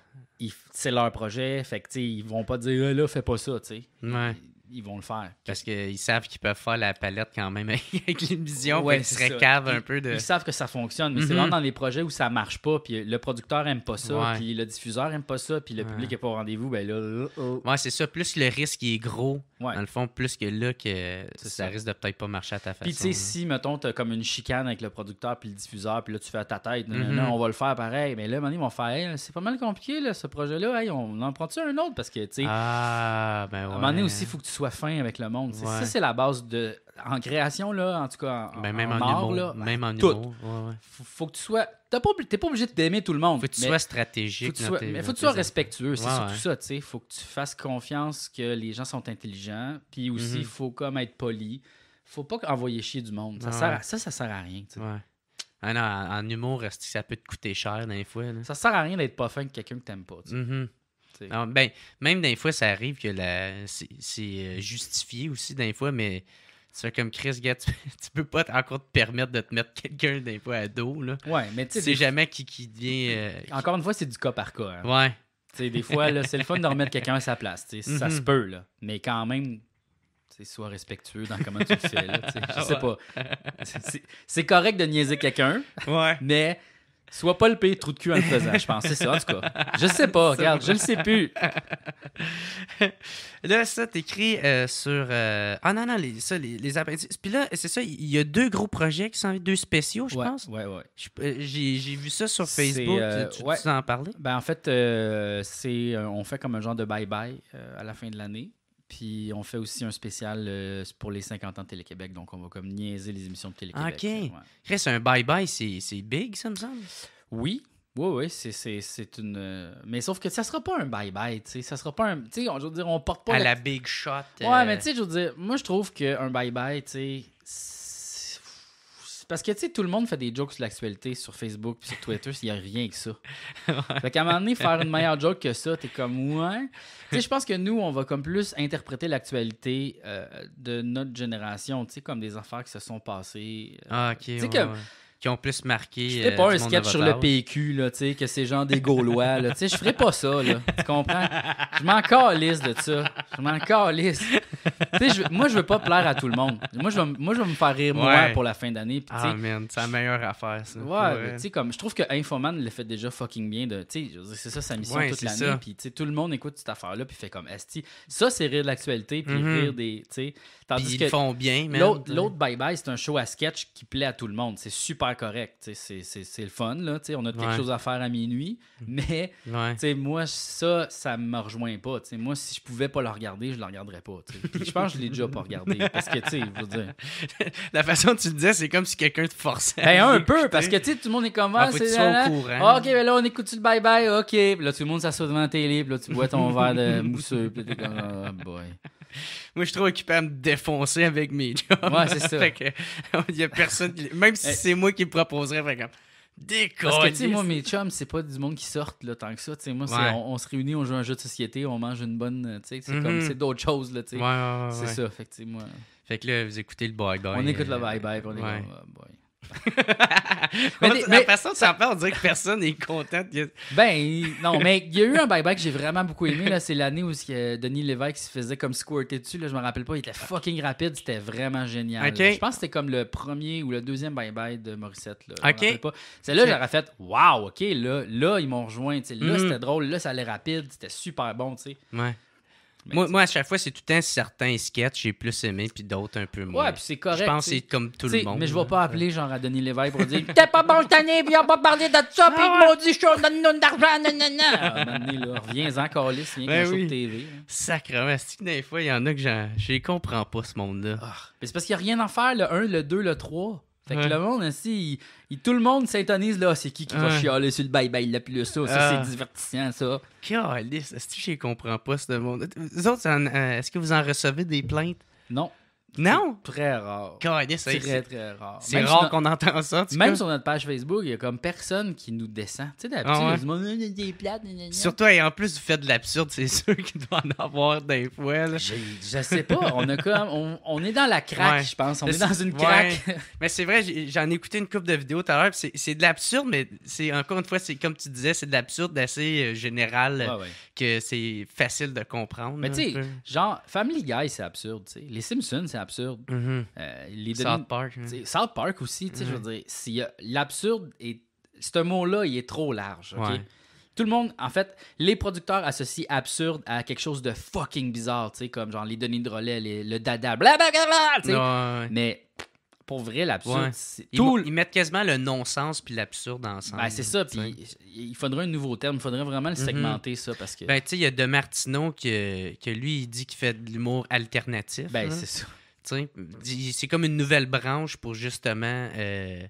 C'est leur projet. Fait que, ils vont pas dire «Ah, là, fais pas ça. Ouais ils vont le faire. Parce qu'ils savent qu'ils peuvent faire la palette quand même avec une vision, ils un peu Ils savent que ça fonctionne, mais c'est mhm. vraiment dans des projets où ça marche pas, puis le producteur aime pas ça, puis le diffuseur aime pas ça, puis le public est pas au rendez-vous, ben là. Oh, oh. Ouais, c'est ça. Plus le risque est gros, dans le fond, plus que là, que ça, risque de peut-être pas marcher à ta façon. Puis tu sais, si, hein. mettons, t'as comme une chicane avec le producteur puis le diffuseur, puis là, tu fais à ta tête, non, non, mhm. on va le faire pareil, mais là, ils vont faire, c'est pas mal compliqué, là, ce projet-là, on en prend-tu un autre? Parce que, tu sais. Ah, ben aussi, sois fin avec le monde. Ça, c'est la base de. En création, là, en tout cas, en, ben, même en, mort, là, même en Humour. Faut, que tu sois. T'es pas, pas obligé d'aimer tout le monde. Faut que tu sois stratégique. mais faut que tu sois respectueux. C'est surtout ça, tu sais. Faut que tu fasses confiance que les gens sont intelligents. Puis aussi, il mhm. faut comme être poli. Faut pas envoyer chier du monde. Ça, ça, ça sert à rien, tu sais. Ah en, humour, ça peut te coûter cher d'un fois. Ça sert à rien d'être pas fin avec quelqu'un que t'aimes pas. Tu pas. Mhm. Ah, ben, même des fois, ça arrive que la... c'est euh, justifié aussi, des fois, mais c'est comme Chris, Gat. tu, peux pas encore te permettre de te mettre quelqu'un d'un fois à dos. Là. Ouais, mais tu sais. jamais qui, qui devient. Euh, encore une fois, c'est du cas par cas. Hein. Ouais. des fois, c'est le fun de remettre quelqu'un à sa place. Ça mm-hmm. se peut, là. Mais quand même, sois respectueux dans comment tu le sais pas. C'est correct de niaiser quelqu'un, ouais. mais Sois pas le pays trou de cul en le faisant, je pense. C'est ça, en tout cas. Je sais pas, regarde, je ne sais plus. là, ça, t'écris euh, sur. Euh, ah non, non, les, ça, les, Puis là, c'est ça, il y a deux gros projets qui sont deux spéciaux, je pense. Ouais, ouais. Euh, j'ai vu ça sur Facebook. tu, t'en en parler? Ben, en fait, c'est on fait comme un genre de bye-bye à la fin de l'année. Puis on fait aussi un spécial euh, pour les 50 ans de Télé-Québec, donc on va comme niaiser les émissions de Télé-Québec. OK. Euh, Reste un bye-bye, c'est big, ça me semble. Oui. Oui, oui, c'est une. Euh, mais sauf que ça sera pas un bye-bye, tu sais. Ça sera pas un. Tu sais, je veux dire, on porte pas. À la, big shot. Ouais, mais tu sais, je veux dire, moi, je trouve que un bye-bye, tu sais, parce que, tu sais, tout le monde fait des jokes sur l'actualité, sur Facebook, puis sur Twitter, il n'y a rien que ça. Fait qu'à un moment donné, faire une meilleure joke que ça, t'es comme, ouais. Tu sais, je pense que nous, on va comme plus interpréter l'actualité euh, de notre génération, tu sais, comme des affaires qui se sont passées. Euh, ah, ok qui ont plus marqué. Je euh, fais pas un sketch sur le PQ, là, tu sais, que c'est genre des Gaulois, là. Tu sais, je ferais pas ça, là. Tu comprends? Je m'en calisse de ça. Je m'en calisse. Tu sais, moi, je veux pas plaire à tout le monde. Moi, je vais me faire rire moins moi pour la fin d'année. Ah, c'est la meilleure affaire, ça. Ouais, tu sais, comme, je trouve que Infoman le fait déjà fucking bien de, tu sais, c'est ça sa mission toute l'année. Puis, tu sais, tout le monde écoute cette affaire-là, puis fait comme, esti, ça, c'est rire de l'actualité, puis mhm. rire des, tu sais. ils que. Ils font bien, L'autre Bye Bye, c'est un show à sketch qui plaît à tout le monde. C'est super correct. C'est le fun, là. On a quelque chose à faire à minuit. Mm. Mais moi, ça, ça me rejoint pas. Moi, si je pouvais pas le regarder, je le regarderais pas. je pense que je l'ai déjà pas regardé. Parce que, dire. La façon dont tu disais, c'est comme si quelqu'un te forçait. Ben, un peu, parce que, tu tout le monde est comme. Ah, ah, ah, OK, ben là, on écoute le bye-bye. OK. là, tout le monde s'assoit devant la télé. là, tu bois ton verre de mousseux. Puis boy. Moi, je trouve qu'il peut me défoncer avec mes chums. Ouais, c'est ça. fait que, il y a personne. Même si eh. c'est moi qui proposerais, fait comme. Décolle. Parce que, tu sais, moi, mes chums, c'est pas du monde qui sort là, tant que ça. sais, moi, on, se réunit, on joue un jeu de société, on mange une bonne. Euh, c'est sais, comme mm-hmm. c'est d'autres choses. Là, ouais, ouais, c'est ça, effectivement. Fait que là, vous écoutez le bye-bye. On écoute le bye-bye, on est comme oh, bye mais, personne s'en ça, on dirait que personne n'est content. Ben, non, mais il y a eu un bye bye que j'ai vraiment beaucoup aimé. c'est l'année où Denis Lévesque se faisait comme squirter dessus. Là, je me rappelle pas, il était fucking rapide. C'était vraiment génial. Je pense que c'était comme le premier ou le deuxième bye-bye de Morissette. Là, C'est là que j'aurais fait Waouh, ok, là, là ils m'ont rejoint. Là, mm-hmm. c'était drôle. Là, ça allait rapide. C'était super bon. tu Ouais moi, moi, à chaque fois, c'est tout le temps certains sketchs, j'ai plus aimé, puis d'autres un peu moins. Ouais, puis c'est correct. Je pense que c'est comme tout le monde. Mais je vais pas appeler, genre, à Denis Lévesque pour dire T'es pas bon cette année, va pas parler de ça, puis le ah Je show, donne-nous d'argent, nanana. Ah, ah, reviens-en, Calis, viens viens show TV. Hein. Sacrement, c'est que des fois, il y en a que je ne comprends pas, ce monde-là. Mais c'est parce qu'il n'y a rien à faire, le 1, le 2, le 3. Fait que le monde, aussi, tout le monde s'intonise là. C'est qui qui va chialer sur le bye-bye la plus ça? Ça, c'est ah. divertissant, ça. Caliste, est-ce que je comprends pas, ce monde? Vous autres, euh, est-ce que vous en recevez des plaintes? Non. Non? Très rare. C'est très, très rare. C'est rare qu'on entend ça. Même sur notre page Facebook, il y a comme personne qui nous descend. Tu sais, d'habitude, ah des plates. Surtout, et en plus, du fait de l'absurde, c'est sûr qu'il doit en avoir des fois. Je sais pas. On, comme, on, est dans la craque, je pense. On est... dans une craque. mais c'est vrai, j'en ai écouté une couple de vidéos tout à l'heure. C'est de l'absurde, mais c'est encore une fois, c'est comme tu disais, c'est de l'absurde assez euh, général euh, que c'est facile de comprendre. Mais tu sais, genre, Family Guy, c'est absurde. Les Simpsons, c'est absurde absurde. Mm-hmm. Euh, South Park. Hein. South Park aussi, tu je veux mm-hmm. dire, si, l'absurde, et ce mot-là, il est trop large. Tout le monde, en fait, les producteurs associent absurde à quelque chose de fucking bizarre, tu comme genre les Denis de relais, le dada, blablabla, tu Mais pour vrai, l'absurde. Ils, mettent quasiment le non-sens puis l'absurde ensemble. Ben, c'est ça. il faudrait un nouveau terme. Il faudrait vraiment le mm-hmm. segmenter, ça. Parce que... Ben, tu il y a De Martino que, que lui, il dit qu'il fait de l'humour alternatif. Ben, c'est ça. C'est comme une nouvelle branche pour justement. Euh,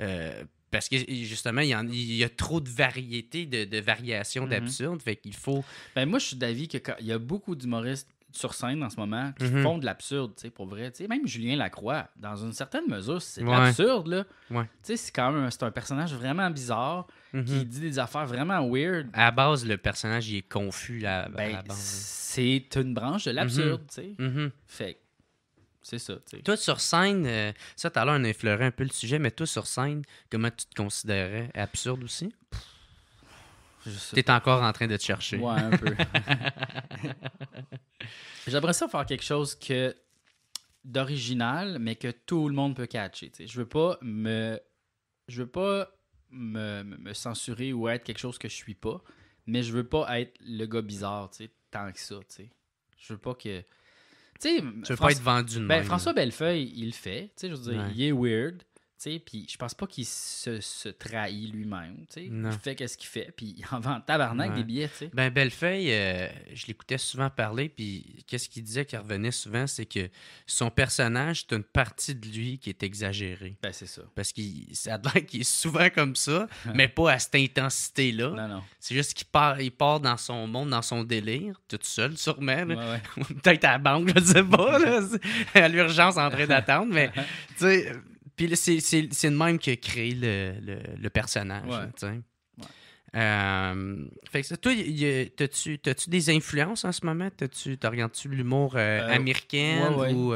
euh, parce que justement, il y, a trop de variétés, de, variations mm-hmm. d'absurde. Fait qu'il faut. Ben moi, je suis d'avis qu'il y a beaucoup d'humoristes sur scène en ce moment qui mm-hmm. font de l'absurde, tu sais, pour vrai. même Julien Lacroix, dans une certaine mesure, c'est absurde, là. Tu sais, c'est quand même un, un personnage vraiment bizarre mm-hmm. qui dit des affaires vraiment weird. À base, le personnage, il est confus, là. Ben, c'est une branche de l'absurde, tu sais. Fait c'est ça. T'sais. Toi, sur scène, euh, ça, tout à l'heure, un peu le sujet, mais toi, sur scène, comment tu te considérais Absurde aussi T'es encore en train de te chercher. Ouais, un peu. J'aimerais ça faire quelque chose que d'original, mais que tout le monde peut catcher. Je veux pas me. Je veux pas me, censurer ou être quelque chose que je suis pas, mais je veux pas être le gars bizarre, tu tant que ça, Je veux pas que tu veux François... pas être vendu de ben, François Bellefeuille, il le fait. Je veux dire, il est weird. Puis je pense pas qu'il se, trahit lui-même. Il fait qu'est-ce qu'il fait, puis il en vend tabarnak des billets. sais Ben, Bellefeuille, euh, je l'écoutais souvent parler, puis qu'est-ce qu'il disait qui revenait souvent, c'est que son personnage, c'est une partie de lui qui est exagérée. Ben, c'est ça. Parce qu'il ça qu'il est souvent comme ça, mais pas à cette intensité-là. Non, non. C'est juste qu'il part, il part dans son monde, dans son délire, tout seul, sûrement. Peut-être à la banque, je sais pas, là, à l'urgence en train d'attendre, mais tu sais puis c'est, c'est, le même qui a créé le, le, personnage. Euh, fait que ça, toi, t'as-tu, des influences en ce moment? T'as-tu, t'as tu tu l'humour euh, euh, américain ou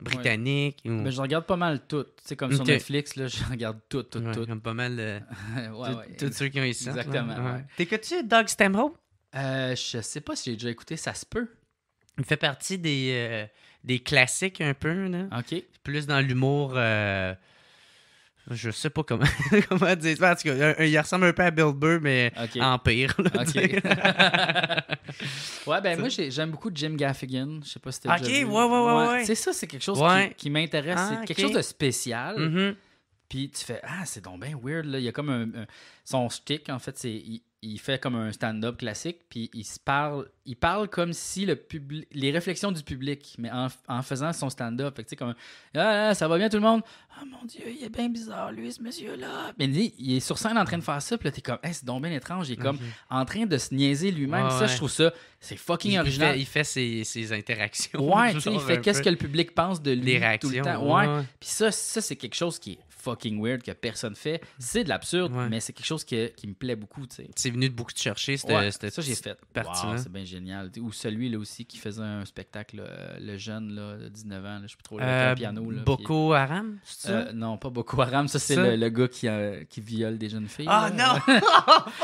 britannique? Mais ben, je regarde pas mal tout. C'est comme sur Netflix, là, je regarde tout, tout, tout. Comme pas mal tous ceux qui ont ici. Exactement. T'écoutes-tu Doug Stemro? je sais pas si j'ai déjà écouté, ça se peut. Il fait partie des des classiques un peu. Là. OK. Plus dans l'humour. Euh, je sais pas comment, comment dire. En tout il, ressemble un peu à Bill Burr, mais en pire. ouais, ben moi, j'aime beaucoup Jim Gaffigan. Je sais pas si tu Ok, vu. ouais, ouais, ouais. ouais. C'est ça, c'est quelque chose qui, m'intéresse. c'est ah, quelque chose de spécial. Mm-hmm. Puis tu fais, ah, c'est donc bien weird. Là. Il y a comme un, son stick, en fait. c'est il fait comme un stand-up classique, puis il se parle, il parle comme si le public, les réflexions du public, mais en, faisant son stand-up, tu sais comme ah, ah, ça va bien tout le monde, ah oh, mon dieu, il est bien bizarre lui ce monsieur là, mais il, est sur scène en train de faire ça, puis là t'es comme, hey, c'est donc bien étrange, il est comme en train de se niaiser lui-même, ça je trouve ça, c'est fucking il original. Fait, il fait ses, ses interactions. Ouais, tu sais, il fait qu'est-ce que le public pense de lui les tout le temps. Ouais. Puis ça, ça c'est quelque chose qui est fucking weird que personne fait. C'est de l'absurde, mais c'est quelque chose qui me plaît beaucoup, tu sais venu de beaucoup de chercher. C'était ça j'ai fait. partie c'est bien génial. Ou celui là aussi qui faisait un spectacle, euh, le jeune là, de 19 ans, là, je sais pas trop, le euh, piano. Là, Boko Haram, euh, non, pas Boko Haram. Ça, c'est le, gars qui, qui, viole des jeunes filles. oh, non!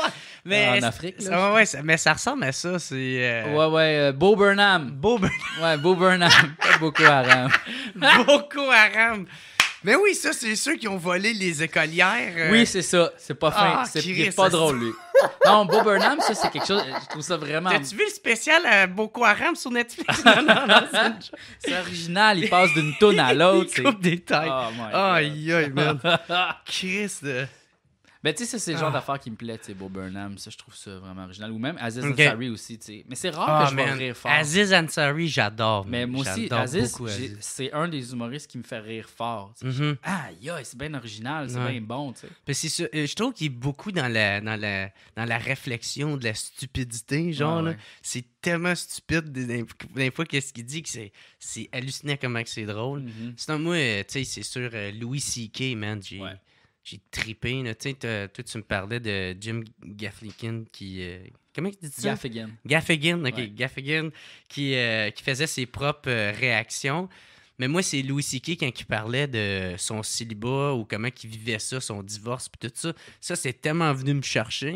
mais en Afrique. mais ça ressemble à ça. c'est... Ouais, ouais. Bo Burnham. Bo ouais, Bo Burnham. pas Boko Haram. Boko Haram. Mais oui, ça, c'est ceux qui ont volé les écolières. Euh. Oui, c'est ça. C'est pas fin. Ah, c'est pas drôle, lui. Non, Bob Burnham, ça, c'est quelque chose. Je trouve ça vraiment. T'as-tu vu le spécial à euh, Boko Haram sur Netflix? Non, non, non, c'est original. Il passe d'une toune à l'autre. Il coupe des têtes. Oh my God. Aïe, aïe, man. Chris, de... Euh. Mais tu sais, c'est le genre ah. d'affaires qui me plaît, tu sais, Bob Burnham, ça, je trouve ça vraiment original. Ou même Aziz Ansari aussi, tu sais. Mais c'est rare que ah, je me rire fort. Aziz Ansari, j'adore. Mais moi aussi, Aziz, c'est un des humoristes qui me fait rire fort. Ah, mm-hmm. yeah, c'est bien original, c'est bien bon, tu sais. Euh, je trouve qu'il est beaucoup dans la, dans, la, dans la réflexion de la stupidité, genre, c'est tellement stupide des, fois qu'est-ce qu'il dit que c'est hallucinant comment c'est drôle. c'est mm-hmm. un moi, euh, tu sais, c'est sur euh, Louis C.K., man, j'ai j'ai trippé. Tu toi, tu me parlais de Jim Gaffigan qui. Euh, comment tu dis ça? Gaffigan. Gaffigan, ok. Gaffigan qui, euh, qui faisait ses propres euh, réactions. Mais moi, c'est Louis C.K. quand il parlait de son célibat ou comment il vivait ça, son divorce, puis tout ça. Ça, c'est tellement venu me chercher.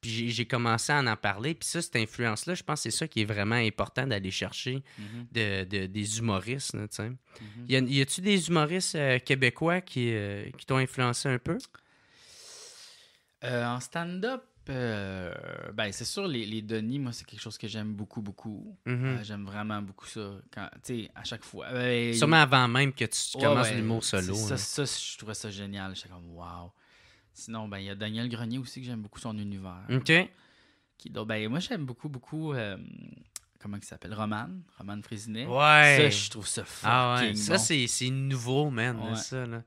Puis j'ai commencé à en parler. Puis ça, cette influence-là, je pense que c'est ça qui est vraiment important d'aller chercher mm-hmm. de, des humoristes. tu mm-hmm. Y a-tu des humoristes euh, québécois qui, euh, qui t'ont influencé un peu? Euh, en stand-up, ben, c'est sûr, les, Denis, moi, c'est quelque chose que j'aime beaucoup, beaucoup. Mm-hmm. j'aime vraiment beaucoup ça. Quand, à chaque fois. Sûrement avant même que tu commences l'humour solo. Hein. Ça, je trouvais ça génial. J'étais comme, waouh. Sinon, ben, il y a Daniel Grenier aussi, que j'aime beaucoup son univers. OK. ben, moi, j'aime beaucoup, beaucoup. Euh, comment il s'appelle Roman. Roman Frisinet. Ouais. Ça, je trouve ça ah fucking ah Ça, c'est nouveau, man, ça. Là.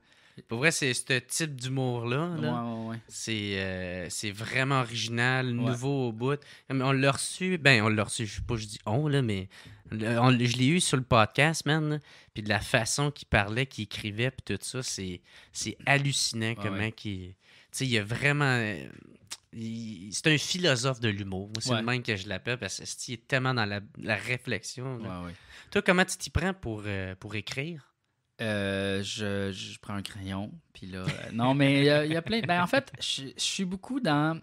Pour vrai, c'est ce type d'humour-là. Là. Ouais, ouais, euh, c'est vraiment original, nouveau au bout. On l'a reçu, ben, on l'a reçu, je sais pas, je dis on, là, mais je l'ai eu sur le podcast, man. Puis de la façon qu'il parlait, qu'il écrivait, puis tout ça, c'est hallucinant comment qu'il il y a vraiment. Euh, c'est un philosophe de l'humour. c'est le même que je l'appelle parce qu'il est tellement dans la, réflexion. Toi, comment tu t'y prends pour, euh, pour écrire? Euh, je, prends un crayon, puis là... non, mais il y, a plein... Ben, en fait, je, suis beaucoup dans...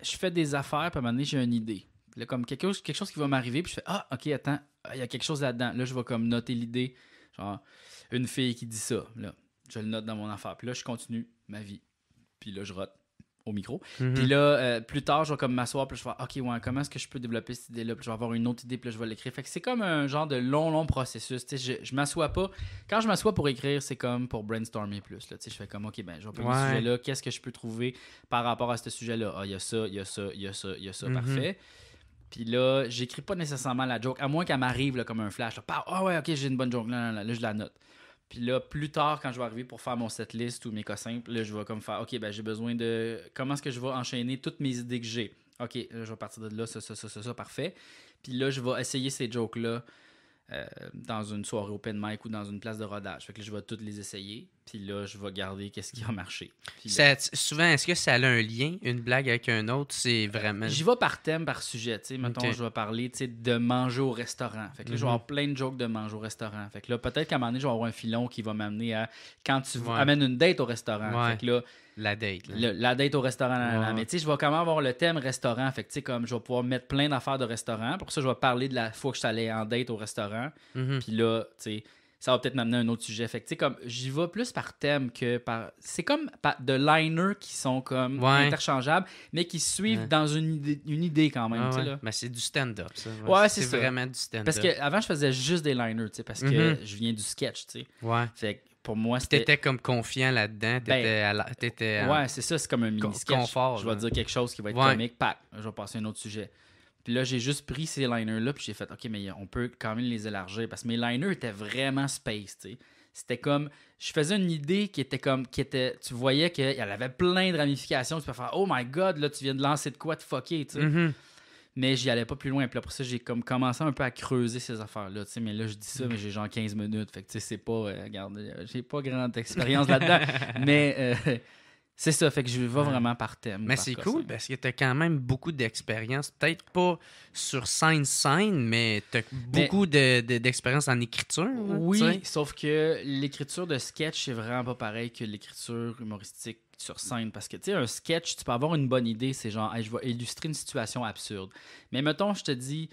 Je fais des affaires, puis à un moment j'ai une idée. là, comme quelque chose, quelque chose qui va m'arriver, puis je fais « Ah, OK, attends, il y a quelque chose là-dedans. » Là, je vais comme noter l'idée. Genre, une fille qui dit ça, là. Je le note dans mon affaire. Puis là, je continue ma vie. Puis là, je rote au micro. Mhm. Puis là, euh, plus tard, je vais comme m'asseoir, puis je vais faire, OK, ouais, comment est-ce que je peux développer cette idée-là? Puis je vais avoir une autre idée, puis là, je vais l'écrire. Fait que c'est comme un genre de long, long processus. je, je m'assois pas. Quand je m'assois pour écrire, c'est comme pour brainstormer plus. Là. sais je fais comme, OK, ben, je vais prendre ce sujet-là. Qu'est-ce que je peux trouver par rapport à ce sujet-là? Ah, il y a ça, il y a ça, il y a ça, il y a ça. Mhm. Parfait. Puis là, j'écris pas nécessairement la joke, à moins qu'elle m'arrive comme un flash. Ah ouais, OK, j'ai une bonne joke. là je la note. Puis là, plus tard, quand je vais arriver pour faire mon setlist ou mes cas simples, là, je vais comme faire OK, ben, j'ai besoin de. Comment est-ce que je vais enchaîner toutes mes idées que j'ai OK, je vais partir de là, ça, ça, ça, ça, ça, parfait. Puis là, je vais essayer ces jokes-là euh, dans une soirée open mic ou dans une place de rodage. Fait que je vais toutes les essayer puis là, je vais garder qu'est-ce qui a marché. souvent, est-ce que ça a un lien, une blague avec un autre? C'est vraiment... J'y vais par thème, par sujet. sais Mettons, je vais parler de manger au restaurant. Fait que là, je vais mhm. avoir plein de jokes de manger au restaurant. Fait que là, peut-être qu'à un moment donné, je vais avoir un filon qui va m'amener à... Quand tu amènes une date au restaurant. Fait que là... La date. la date au restaurant. Mais tu sais, je vais quand même avoir le thème restaurant. Fait que tu sais, comme je vais pouvoir mettre plein d'affaires de restaurant. Pour ça, je vais parler de la fois que je suis allé en date au restaurant. Mhm. Puis là, tu sais ça va peut-être m'amener à un autre sujet. Fait comme, j'y vais plus par thème que par. C'est comme de liners qui sont comme interchangeables, mais qui suivent dans une idée, une idée quand même. Mais ben, c'est du stand-up, ça. c'est vraiment du stand-up. Parce qu'avant, je faisais juste des liners, parce que mm-hmm. je viens du sketch, tu sais. Ouais. pour moi, c'était. comme confiant là-dedans. Ben, la... ouais, c'est ça, c'est comme un mini-sketch. Confort. Je vais dire quelque chose qui va être comique, je vais passer à un autre sujet. Puis là, j'ai juste pris ces liners-là, puis j'ai fait, OK, mais on peut quand même les élargir, parce que mes liners étaient vraiment space, tu sais. C'était comme, je faisais une idée qui était comme, qui était, tu voyais qu'elle avait plein de ramifications, tu peux faire, oh my god, là, tu viens de lancer de quoi de fucker, tu sais. Mm-hmm. Mais j'y allais pas plus loin. Puis là, pour ça, j'ai comme commencé un peu à creuser ces affaires-là. Tu sais, mais là, je dis ça, mais j'ai genre 15 minutes. Fait que tu sais, c'est pas. Euh, regarde, euh, j'ai pas grande expérience là-dedans. mais euh, c'est ça, fait que je vais vraiment par thème. Mais c'est cool parce que t'as quand même beaucoup d'expérience, peut-être pas sur scène-scène, mais t'as ben beaucoup d'expérience de, en écriture. oui, sauf que l'écriture de sketch, c'est vraiment pas pareil que l'écriture humoristique sur scène. Parce que, tu sais, un sketch, tu peux avoir une bonne idée, c'est genre, je vais illustrer une situation absurde. Mais mettons, je te dis,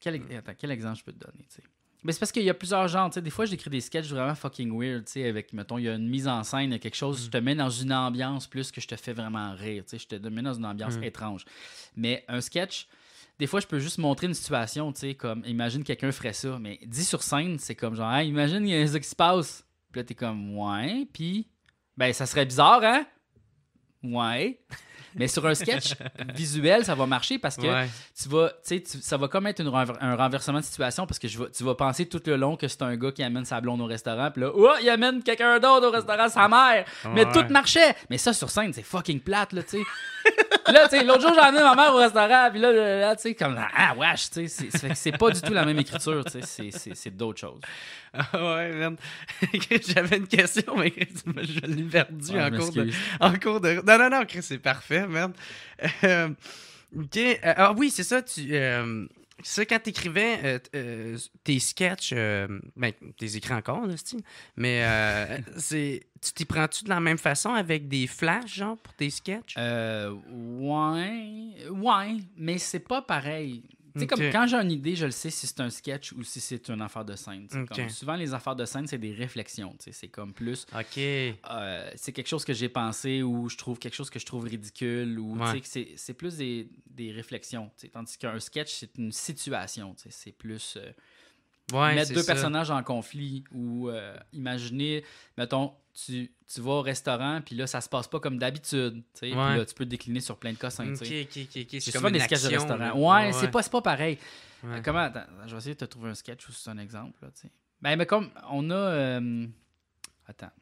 quel, Attends, quel exemple je peux te donner, tu sais? Mais c'est parce qu'il y a plusieurs genres. T'sais, des fois, j'écris des sketchs vraiment fucking weird. T'sais, avec, mettons, il y a une mise en scène, quelque chose, je mm. te mets dans une ambiance plus que je te fais vraiment rire. T'sais, je te mets dans une ambiance mm. étrange. Mais un sketch, des fois, je peux juste montrer une situation. T'sais, comme, imagine quelqu'un ferait ça. Mais dit sur scène, c'est comme genre, imagine, il y a ça qui se passe. Puis là, t'es comme, ouais. Puis, ben, ça serait bizarre, hein? Ouais. Mais sur un sketch visuel, ça va marcher parce que tu vas, tu, ça va comme être un renversement de situation parce que tu vas penser tout le long que c'est un gars qui amène sa blonde au restaurant, puis là, oh, il amène quelqu'un d'autre au restaurant, sa mère. Mais tout marchait. Mais ça, sur scène, c'est fucking plate, là, tu sais. là, tu l'autre jour, j'ai amené ma mère au restaurant, puis là, tu sais, comme, ah, wesh, tu sais, c'est pas du tout la même écriture, tu sais, c'est d'autres choses. Ah ouais, J'avais une question, mais je l'ai perdue ah, en cours de. Non, non, non, Chris, c'est parfait, merde. Euh, ok. Euh, alors ah oui, c'est ça, tu. Euh, sais quand tu écrivais tes sketchs, ben, t'es écris encore, là, mais c'est, tu t'y prends-tu de la même façon avec des flashs, genre, pour tes sketchs? ouais, ouais, mais c'est pas pareil. Okay. comme quand j'ai une idée, je le sais si c'est un sketch ou si c'est une affaire de scène. souvent, les affaires de scène, c'est des réflexions. C'est comme plus. OK. Euh, c'est quelque chose que j'ai pensé ou je trouve quelque chose que je trouve ridicule ou c'est plus des, des réflexions. Tandis qu'un sketch, c'est une situation. C'est plus. Euh, mettre deux personnages en conflit ou euh, imaginer, mettons, tu, tu, vas au restaurant, puis là, ça se passe pas comme d'habitude. Puis là, tu peux décliner sur plein de cas. c'est comme des action. de restaurant. Ouais, c'est pas, pas pareil. Comment, je vais essayer de te trouver un sketch ou c'est un exemple. Là, ben, mais comme on a. Euh, attends.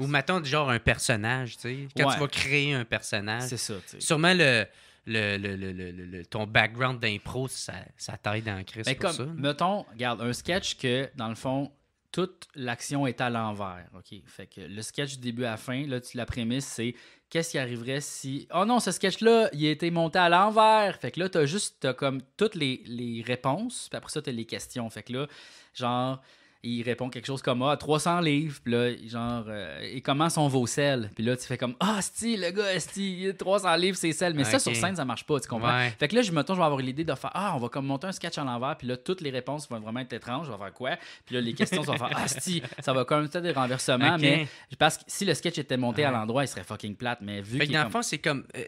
Ou mettons, genre un personnage, tu sais. Quand tu vas créer un personnage. C'est ça, tu sais. Sûrement le le, ton background d'impro, ça, ça t'aide dans Chris ben, pour comme, ça. Mettons, regarde, un sketch que, dans le fond, toute l'action est à l'envers. OK? Fait que le sketch du début à la fin, là, la prémisse, c'est qu'est-ce qui arriverait si. Oh non, ce sketch-là, il a été monté à l'envers. Fait que là, t'as juste, t'as comme toutes les, les réponses, puis après ça, t'as les questions. Fait que là, genre il répond quelque chose comme Ah, 300 livres. Puis là, genre, euh, et comment sont vos selles Puis là, tu fais comme Ah, le gars, Style 300 livres, c'est selles. Mais ça, sur scène, ça marche pas, tu comprends Fait que là, je me tourne, je vais avoir l'idée de faire Ah, on va comme monter un sketch à l'envers. Puis là, toutes les réponses vont vraiment être étranges. Je vais faire quoi Puis là, les questions, vont faire Ah, Sti, ça va quand même être des renversements. Mais parce que si le sketch était monté à l'endroit, il serait fucking plate. Mais vu que. Dans le fond, c'est comme euh,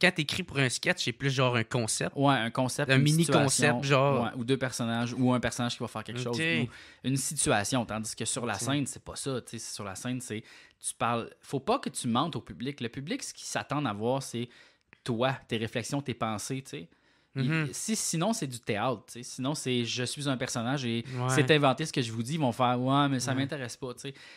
quand quand pour un sketch, c'est plus genre un concept. Ouais, un concept. Un mini-concept, genre. ou deux personnages, ou un personnage qui va faire quelque chose. une Tandis que sur la scène, c'est pas ça. Sur la scène, c'est tu parles. Faut pas que tu mentes au public. Le public, ce qu'il s'attend à voir, c'est toi, tes réflexions, tes pensées. tu sais. Mm-hmm. sinon, c'est du théâtre. Sinon, c'est je suis un personnage et c'est inventé ce que je vous dis. Ils vont faire Ouais, mais ça m'intéresse pas.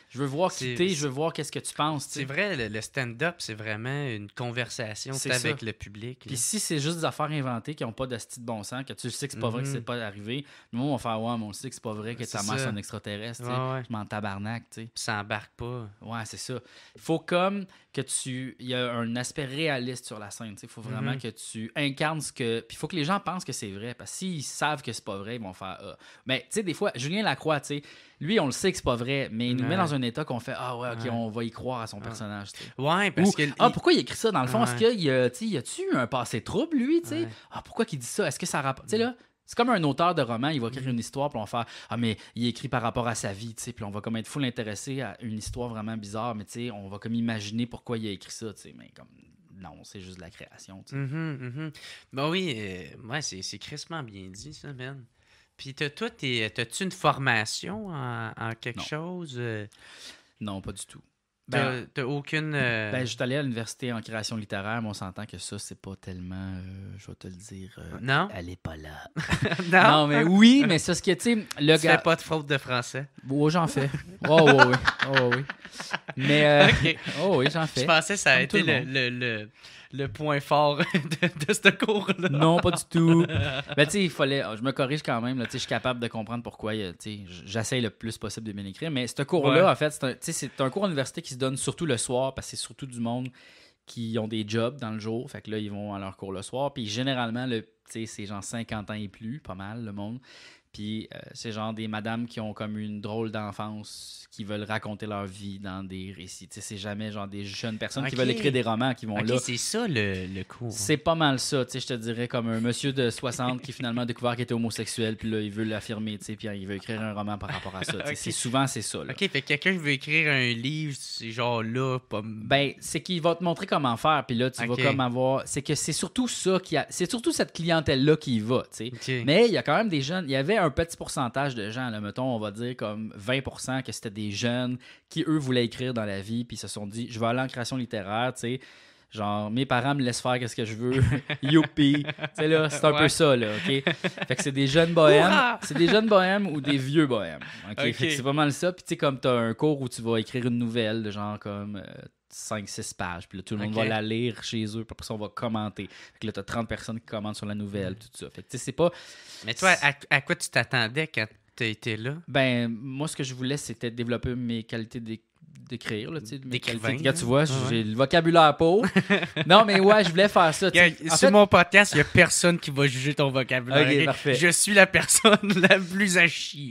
Je veux voir qui es, je veux voir qu'est-ce que tu penses. C'est vrai, le, stand-up, c'est vraiment une conversation avec le public. Puis si c'est juste des affaires inventées qui n'ont pas de style de bon sens, que tu sais que c'est pas vrai que c'est mm-hmm. pas arrivé, nous, on va faire Ouais, mais on sait que c'est pas vrai que ça marche un extraterrestre. je m'en tabarnaque ». ça embarque pas. Ouais, c'est ça. Il faut comme que tu. Il y a un aspect réaliste sur la scène. Il faut vraiment mhm. que tu incarnes ce que. Puis il faut que les gens pensent que c'est vrai. Parce que s'ils savent que c'est pas vrai, ils vont faire. Ah. Mais tu sais, des fois, Julien Lacroix, tu sais, lui, on le sait que c'est pas vrai, mais il nous met dans un état qu'on fait Ah ouais, ok, on va y croire à son ah. personnage. Ouais, parce que. Ah, pourquoi il écrit ça dans le fond Est-ce qu'il a, y a-tu un passé trouble, lui, tu sais Ah, pourquoi il dit ça Est-ce que ça rapporte. Mm. là, c'est comme un auteur de roman, il va écrire mhm. une histoire, puis on va faire Ah, mais il écrit par rapport à sa vie, tu sais. Puis on va comme être full intéressé à une histoire vraiment bizarre, mais tu sais, on va comme imaginer pourquoi il a écrit ça, tu sais. Mais comme, non, c'est juste de la création, tu mhm, mhm. Ben oui, euh, ouais, c'est crissement bien dit, ça, man. Ben. Puis t'as, toi, t'as-tu une formation en, quelque chose euh? Non, pas du tout. Ben, t'as aucune. Euh, ben, je allé à l'université en création littéraire, mais on s'entend que ça, c'est pas tellement. Euh, je vais te le dire. Euh, non. Elle est pas là. non. mais oui, mais c'est ce que, tu sais, le tu pas de faute de français. Oh, j'en fais. Oh, oh oui, oui. Oh, oui. Mais. OK. Oh, oui, j'en fais. Je pensais que ça a été le le point fort de, ce cours-là. Non, pas du tout. Mais tu sais, il fallait. Je me corrige quand même. je suis capable de comprendre pourquoi. Euh, J'essaye le plus possible de bien écrire. Mais ce cours-là, en fait, c'est un, cours à qui se donne surtout le soir parce que c'est surtout du monde qui ont des jobs dans le jour. Fait que là, ils vont à leur cours le soir. Puis généralement, le, c'est genre 50 ans et plus, pas mal, le monde. Puis euh, c'est genre des madames qui ont comme une drôle d'enfance, qui veulent raconter leur vie dans des récits. C'est jamais genre des jeunes personnes qui veulent écrire des romans, qui vont là. C'est ça le, le cours. C'est pas mal ça. Je te dirais comme un monsieur de 60 qui finalement a découvert qu'il était homosexuel, puis là, il veut l'affirmer, puis il veut écrire un roman par rapport à ça. C'est souvent c'est ça. Là. OK, fait que quelqu'un veut écrire un livre, c'est genre là, pas. Ben, c'est qu'il va te montrer comment faire, puis là, tu vas comme avoir. C'est que c'est surtout ça qui a. C'est surtout cette clientèle-là qui y va, tu sais. Mais il y a quand même des jeunes. Il y avait un petit pourcentage de gens, là, mettons, on va dire comme 20 que c'était des jeunes qui, eux, voulaient écrire dans la vie, puis se sont dit, je vais aller en création littéraire, tu sais. Genre, mes parents me laissent faire ce que je veux. Youpi. c'est un peu ça, là, OK? Fait que c'est des jeunes bohèmes. c'est des jeunes bohèmes ou des vieux bohèmes. OK? c'est vraiment ça. Puis, tu sais, comme t'as un cours où tu vas écrire une nouvelle, de genre comme euh, 5-6 pages. Puis là, tout le monde va la lire chez eux. Puis après ça, on va commenter. Fait que là, t'as 30 personnes qui commentent sur la nouvelle, mm. tout ça. Fait tu sais, c'est pas. Mais toi, à, quoi tu t'attendais quand t'as été là? Ben, moi, ce que je voulais, c'était développer mes qualités d'écriture d'écrire. Là, D'écrivain. tu vois, j'ai le vocabulaire pauvre. non, mais ouais, je voulais faire ça. sur mon podcast, il n'y a personne qui va juger ton vocabulaire. Je suis la personne la plus à chier.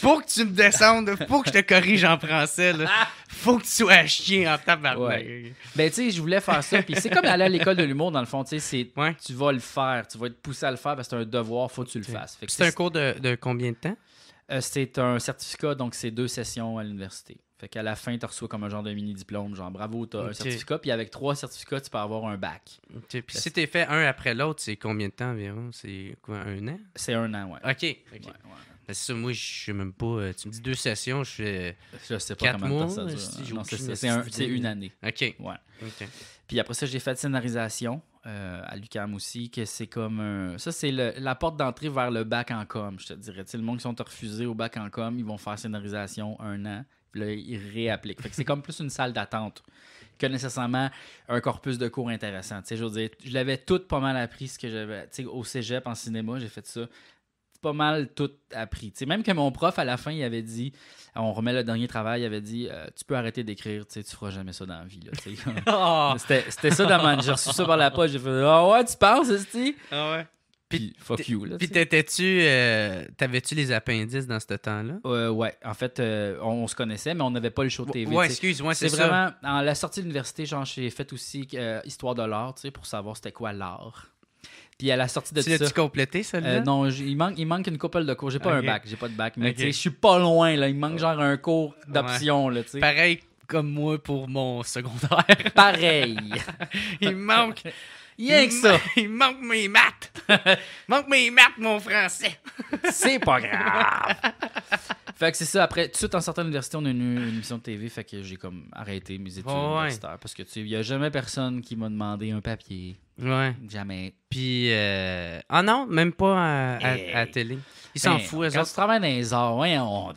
pour que tu me descendes, pour que je te corrige en français, là, faut que tu sois à chier en tabarnak. Ben, tu sais, je voulais faire ça. Puis c'est comme aller à l'école de l'humour, dans le fond. Tu sais, ouais. tu vas le faire. Tu vas être poussé à le faire parce que c'est un devoir, faut que tu le fasses. c'est un cours de combien de temps? Euh, c'est un certificat, donc c'est deux sessions à l'université. Fait qu'à la fin, tu reçois comme un genre de mini-diplôme, genre bravo, t'as un certificat, puis avec trois certificats, tu peux avoir un bac. Puis si tu fait un après l'autre, c'est combien de temps environ C'est quoi, un an C'est un an, ouais. OK. que moi, je sais même pas. Euh, tu me dis deux sessions, je fais. Je sais pas quatre mois, ça C'est une année. OK. Ouais. Puis après ça, j'ai fait de scénarisation euh, à l'UCAM aussi, que c'est comme Ça, c'est la porte d'entrée vers le bac en com, je te dirais. sais, le monde qui sont refusés au bac en com, ils vont faire scénarisation un an, puis là, ils réappliquent. Fait que c'est comme plus une salle d'attente que nécessairement un corpus de cours intéressant. sais, je veux dire, je l'avais tout pas mal appris, ce que j'avais... au cégep, en cinéma, j'ai fait ça pas mal tout appris. même que mon prof, à la fin, il avait dit, on remet le dernier travail, il avait dit, euh, tu peux arrêter d'écrire, tu feras jamais ça dans la vie. c'était, ça dans ma... J'ai reçu ça par la poche, j'ai fait, ah ouais, tu penses, c'est Ah Puis, fuck you. puis t'étais-tu. Euh, t'avais-tu les appendices dans ce temps-là? Euh, ouais. En fait, on, se connaissait, mais on n'avait pas le show TV. Ouais, excuse-moi, c'est vraiment. En la sortie de l'université, j'ai fait aussi Histoire de l'art, tu pour savoir c'était quoi l'art. Puis à la sortie de tu las Tu complété, celle-là? Euh, non, il manque, il manque une couple de cours. J'ai pas un bac, j'ai pas de bac. Mais tu sais, je suis pas loin, là. Il manque genre un cours d'option, Pareil comme moi pour mon secondaire. Pareil. il manque Rien que ça. Il manque mes maths. manque mes maths, mon français. c'est pas grave. fait que c'est ça. Après, tout en sortant de l'université, on a eu une émission de TV. Fait que j'ai comme arrêté mes études universitaires. Parce que, tu sais, il n'y a jamais personne qui m'a demandé un papier. Ouais. Jamais. Puis, euh... ah non, même pas à, la télé. Ils ben, s'en foutent. Eux quand autres... tu travailles dans les arts, ouais, on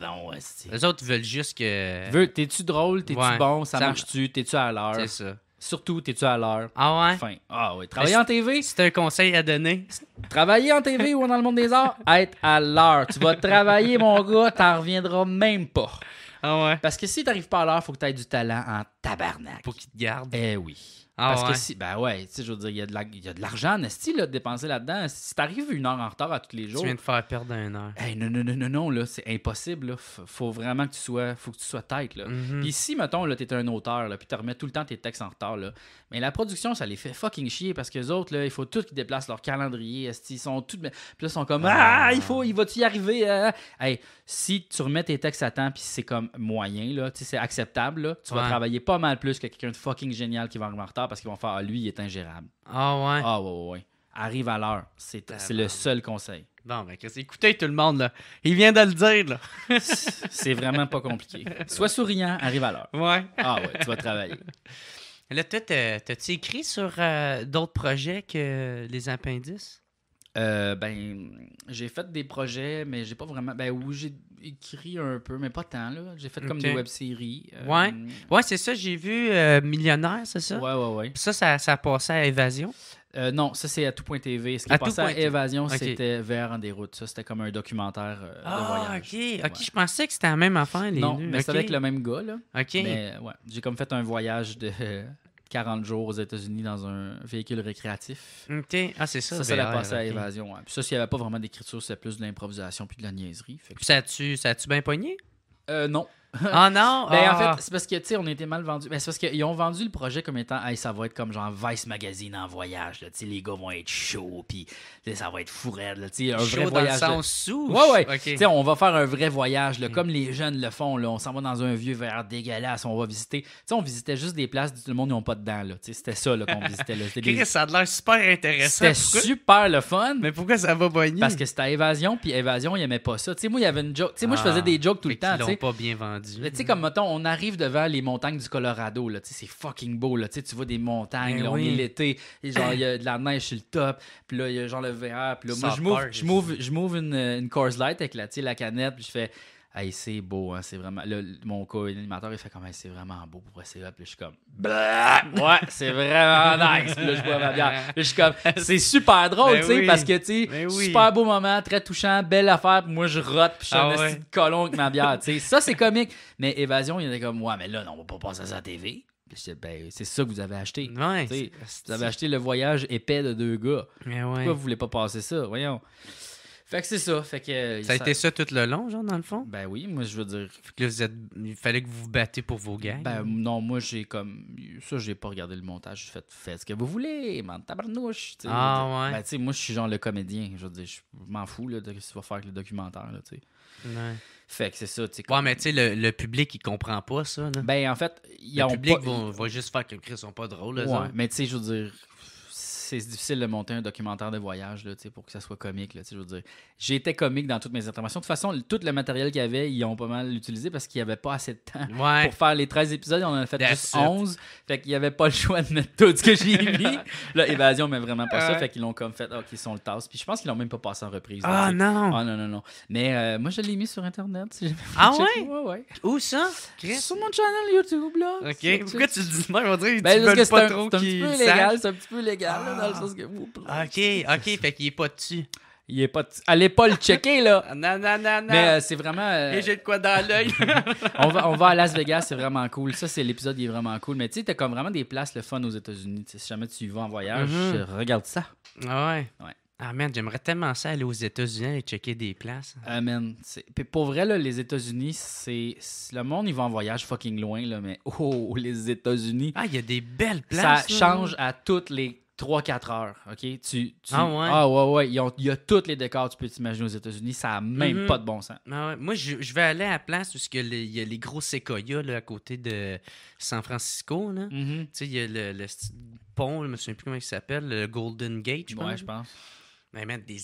Les autres, veulent juste que. T'es-tu drôle? T'es-tu bon? ça marche-tu? T'es-tu à l'heure? C'est ça. Surtout, t'es-tu à l'heure? Ah ouais? Ah ouais. Travailler en TV? C'est un conseil à donner. Travailler en TV ou dans le monde des arts? Être à l'heure. Tu vas travailler, mon gars, t'en reviendras même pas. Ah ouais? Parce que si t'arrives pas à l'heure, faut que t'aies du talent en tabarnak. Pour qu'il te garde. Eh oui. Ah, parce que si, ben ouais, tu sais, je veux dire, il y a de l'argent, la, Nasty, là, de dépenser là-dedans. Si t'arrives une heure en retard à tous les jours. Tu viens de faire perdre une heure. Hey, non, non, non, non, non, là, c'est impossible, là. Faut vraiment que tu sois, faut que tu sois tête, là. Mhm. Puis si, mettons, là, t'es un auteur, là, puis t'as remets tout le temps tes textes en retard, là. Mais la production, ça les fait fucking chier parce que les autres, là, il faut tout qu'ils déplacent leur calendrier, ils sont tous. Puis là, ils sont comme, ah. ah, il faut, il va-tu y arriver, hein? si tu remets tes textes à temps, puis c'est comme moyen, là, tu sais, c'est acceptable, là, tu vas travailler pas mal plus que quelqu'un de fucking génial qui va en retard parce qu'ils vont faire Ah, lui, il est ingérable. Ah ouais. Ah ouais, ouais, Arrive à l'heure. C'est le seul conseil. Bon, ben, écoutez tout le monde, Il vient de le dire, c'est vraiment pas compliqué. Sois souriant, arrive à l'heure. Ouais. Ah ouais, tu vas travailler. Là, t'as-tu écrit sur euh, d'autres projets que les appendices? Euh, ben, j'ai fait des projets, mais j'ai pas vraiment. Ben j'ai écrit un peu, mais pas tant. là. J'ai fait comme des web-séries. Euh, ouais, c'est ça. J'ai vu euh, Millionnaire, c'est ça? Ouais, ouais, ouais. ça, ça, a passé à Évasion. Euh, non, ça c'est à tout.tv. Ce qui à à Évasion, c'était Vers en déroute. Ça, c'était comme un documentaire ah, de OK. OK, je pensais que c'était la même affaire, les Non, mais c'était avec le même gars, là. OK. Mais ouais, j'ai comme fait un voyage de, 40 jours aux États-Unis dans un véhicule récréatif. OK. Ah, c'est ça. Ça, ça l'a passé à l'évasion. Puis ça, s'il n'y avait pas vraiment d'écriture, c'est plus de l'improvisation puis de la niaiserie. Puis tu, Ça a-tu bien pogné? Euh, non. Ah non! ben, en ah. fait, c'est parce que, tu sais, on était mal vendus. Ben, c'est parce qu'ils ont vendu le projet comme étant, hey, ça va être comme genre Vice Magazine en voyage. Tu sais, les gars vont être chauds, puis ça va être fourrette. Tu sais, un vrai voyage. Ouais, ouais. Tu sais, on va faire un vrai voyage, là, hmm. comme les jeunes le font. Là, on s'en va dans un vieux verre dégueulasse. On va visiter. Tu sais, on visitait juste des places, tout le monde, n'a n'ont pas dedans. Tu sais, c'était ça qu'on visitait. Là. ça a l'air super intéressant. C'était super le fun. Mais pourquoi ça va boigner? Parce que c'était Évasion, puis Évasion, il aimait pas ça. Tu sais, moi, il y avait une joke. Tu sais, moi, je faisais ah. des jokes tout le temps. Ils l'ont pas bien vendu. Tu sais, mm-hmm. comme mettons, on arrive devant les montagnes du Colorado, là, c'est fucking beau, là, tu vois des montagnes, eh là, on est l'été, genre, il y a de la neige sur le top, puis là, il y a genre le VR, puis là, moi, je m'ouvre une, une Light avec la, la canette, puis je fais hey, c'est beau, hein, c'est vraiment. Le mon co-animateur, il fait comme, hey, c'est vraiment beau pour là, Puis je suis comme, ouais, c'est vraiment nice. Puis là, je bois ma bière. Puis je suis comme, c'est super drôle, ben tu sais, parce que, tu sais, ben super beau moment, très touchant, belle affaire. Puis moi, je rote, puis je suis un ah petit colon avec ma bière, tu sais. Ça, c'est comique. Mais Évasion, il était comme, ouais, mais là, non, on va pas passer à la TV. Ben, c'est ça que vous avez acheté. vous avez acheté le voyage épais de deux gars. Ben ouais. Pourquoi vous voulez pas passer ça? Voyons. Fait que c'est ça. Fait que, euh, ça a été ça tout le long, genre, dans le fond? Ben oui, moi, je veux dire. que vous êtes... il fallait que vous vous battez pour vos gains Ben non, moi, j'ai comme. Ça, j'ai pas regardé le montage. J'ai fait, faites ce que vous voulez, man, tabarnouche. ah ouais? Ben, tu sais, moi, je suis genre le comédien. Je veux dire, je m'en fous là, de ce que tu faire avec le documentaire, là, tu sais. Fait que c'est ça, tu sais. Ouais, mais tu sais, le, public, il comprend pas ça, Ben en fait, ils le ont. Le public va, juste faire que les sont pas drôles, Ouais, mais tu sais, je veux dire c'est difficile de monter un documentaire de voyage là, pour que ça soit comique. Là, je veux dire. été comique dans toutes mes interventions. De toute façon, tout le matériel qu'il y avait, ils ont pas mal utilisé parce qu'il n'y avait pas assez de temps pour faire les 13 épisodes. On en a fait juste 11. Fait qu'il n'y avait pas le choix de mettre tout ce que j'ai mis. là, Évasion, mais vraiment pas ça. Fait qu'ils l'ont comme fait, OK, ils sont le tasse. Puis je pense qu'ils l'ont même pas passé en reprise. Ah non! Ah non, non, non. Mais euh, moi, je l'ai mis sur Internet. ah ouais? Où ça? Sur mon channel YouTube, là. OK. Pourquoi tu dis non? Ben, tu C'est un, petit peu légal. C'est un petit peu légal dans le que vous ah, OK, OK, fait qu'il est pas dessus. Il est pas dessus. Allez pas le checker, là. non, non, non, Mais euh, c'est vraiment. Euh, j'ai de quoi dans l'œil. on, va, on va à Las Vegas, c'est vraiment cool. Ça, c'est l'épisode qui est vraiment cool. Mais tu sais, t'as comme vraiment des places le fun aux États-Unis. Si jamais tu y vas en voyage, mhm. euh, regarde ça. Ah ouais. Ouais. Ah, man, j'aimerais tellement ça aller aux États-Unis et checker des places. Amen. Ah, man. Puis pour vrai, là, les États-Unis, c'est. Le monde, il va en voyage fucking loin, là, mais oh, les États-Unis. Ah, il y a des belles places. Ça change à toutes les 3-4 heures, OK? Tu, Ah ouais? Ah ouais, ouais. il y a tous les décors que tu peux t'imaginer aux États-Unis. Ça n'a même mhm. pas de bon sens. Ah moi, je, vais aller à la place où il y a les gros séquoias là, à côté de San Francisco. Mhm. Tu sais, il y a le, pont, je me souviens plus comment il s'appelle, le Golden Gate, je pense. Ouais, je pense des des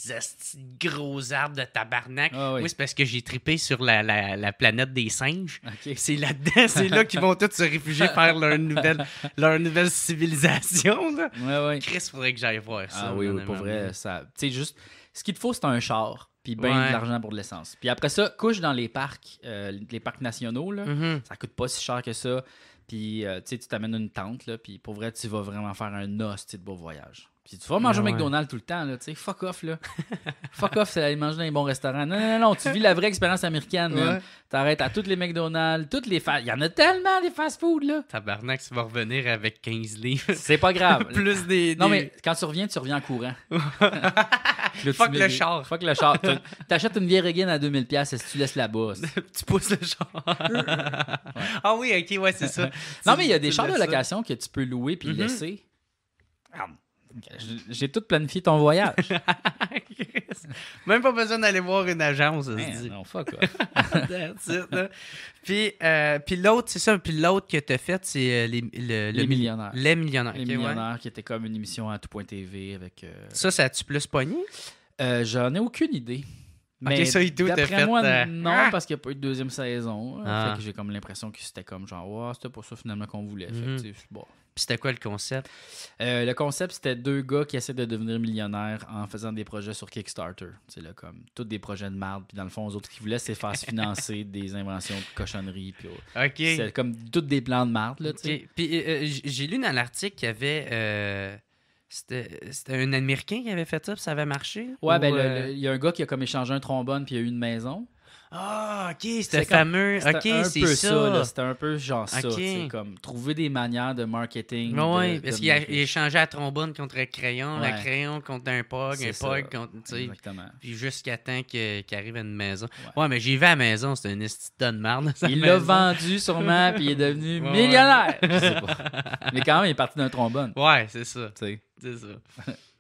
gros arbres de tabarnak. Ah oui, c'est parce que j'ai tripé sur la, planète des singes. C'est là-dedans, c'est là, qu'ils vont tous se réfugier faire leur nouvelle, civilisation. Là. Ouais, Chris, faudrait que j'aille voir ça. Ah oui, oui pour vrai. Tu sais, juste, ce qu'il te faut, c'est un char puis ben de l'argent pour de l'essence. Puis après ça, couche dans les parcs, euh, les parcs nationaux, là, mm-hmm. ça coûte pas si cher que ça. Puis euh, tu sais, tu t'amènes une tente, là, puis pour vrai, tu vas vraiment faire un os de beau voyage. Puis tu vas manger au ah McDonald's tout le temps, là, tu sais, fuck off, là. fuck off, c'est aller manger dans les bons restaurants. Non, non, non, tu vis la vraie expérience américaine, là. T'arrêtes à tous les McDonald's, toutes les fast Il y en a tellement des fast-food, là. Tabarnak, tu vas revenir avec 15 livres. C'est pas grave. Plus des, Non, mais quand tu reviens, tu reviens en courant. fuck le char. Fuck le char. T'achètes une vieille regaine à 2000$ et si tu laisses la bosse. tu pousses le char. Ah oui, ok, ouais, c'est ça. non, mais il y a des chars de location que tu peux louer puis mm-hmm. laisser. Ah, j'ai tout planifié ton voyage. Même pas besoin d'aller voir une agence. Non, fuck, euh, puis l'autre, c'est ça. Puis l'autre que t'as fait, c'est euh, les, le, millionnaires. Les millionnaires. qui était comme une émission à tout point TV avec. Euh, ça, ça a-tu plus pogné? J'en ai aucune idée. Mais d'après moi, euh, non, ah! parce qu'il n'y a pas eu de deuxième saison. Ah. j'ai comme l'impression que c'était comme genre, c'était pour ça finalement qu'on voulait. Mhm. bon. c'était quoi le concept? Euh, le concept, c'était deux gars qui essaient de devenir millionnaires en faisant des projets sur Kickstarter. C'est là, comme tous des projets de merde. Puis dans le fond, les autres qui voulaient, c'est faire se financer des inventions de cochonnerie. Puis, C'est comme tous des plans de merde. Euh, j'ai lu dans l'article qu'il y avait c'était un Américain qui avait fait ça, puis ça avait marché? Ouais, ben, euh, il y a un gars qui a comme échangé un trombone, puis il a eu une maison. Ah, ok, c'était fameux. ok, c'est ça. c'était un peu genre okay. ça. comme trouver des manières de marketing. Oui, parce qu'il échangeait la trombone contre un crayon, un crayon contre un pog, un pog contre. Exactement. Puis jusqu'à temps qu'il arrive à une maison. Ouais, mais j'y vais à la maison, c'était une histoire de Il l'a vendu sûrement, puis il est devenu millionnaire. Je sais pas. mais quand même, il est parti d'un trombone. Ouais, c'est ça. C'est ça.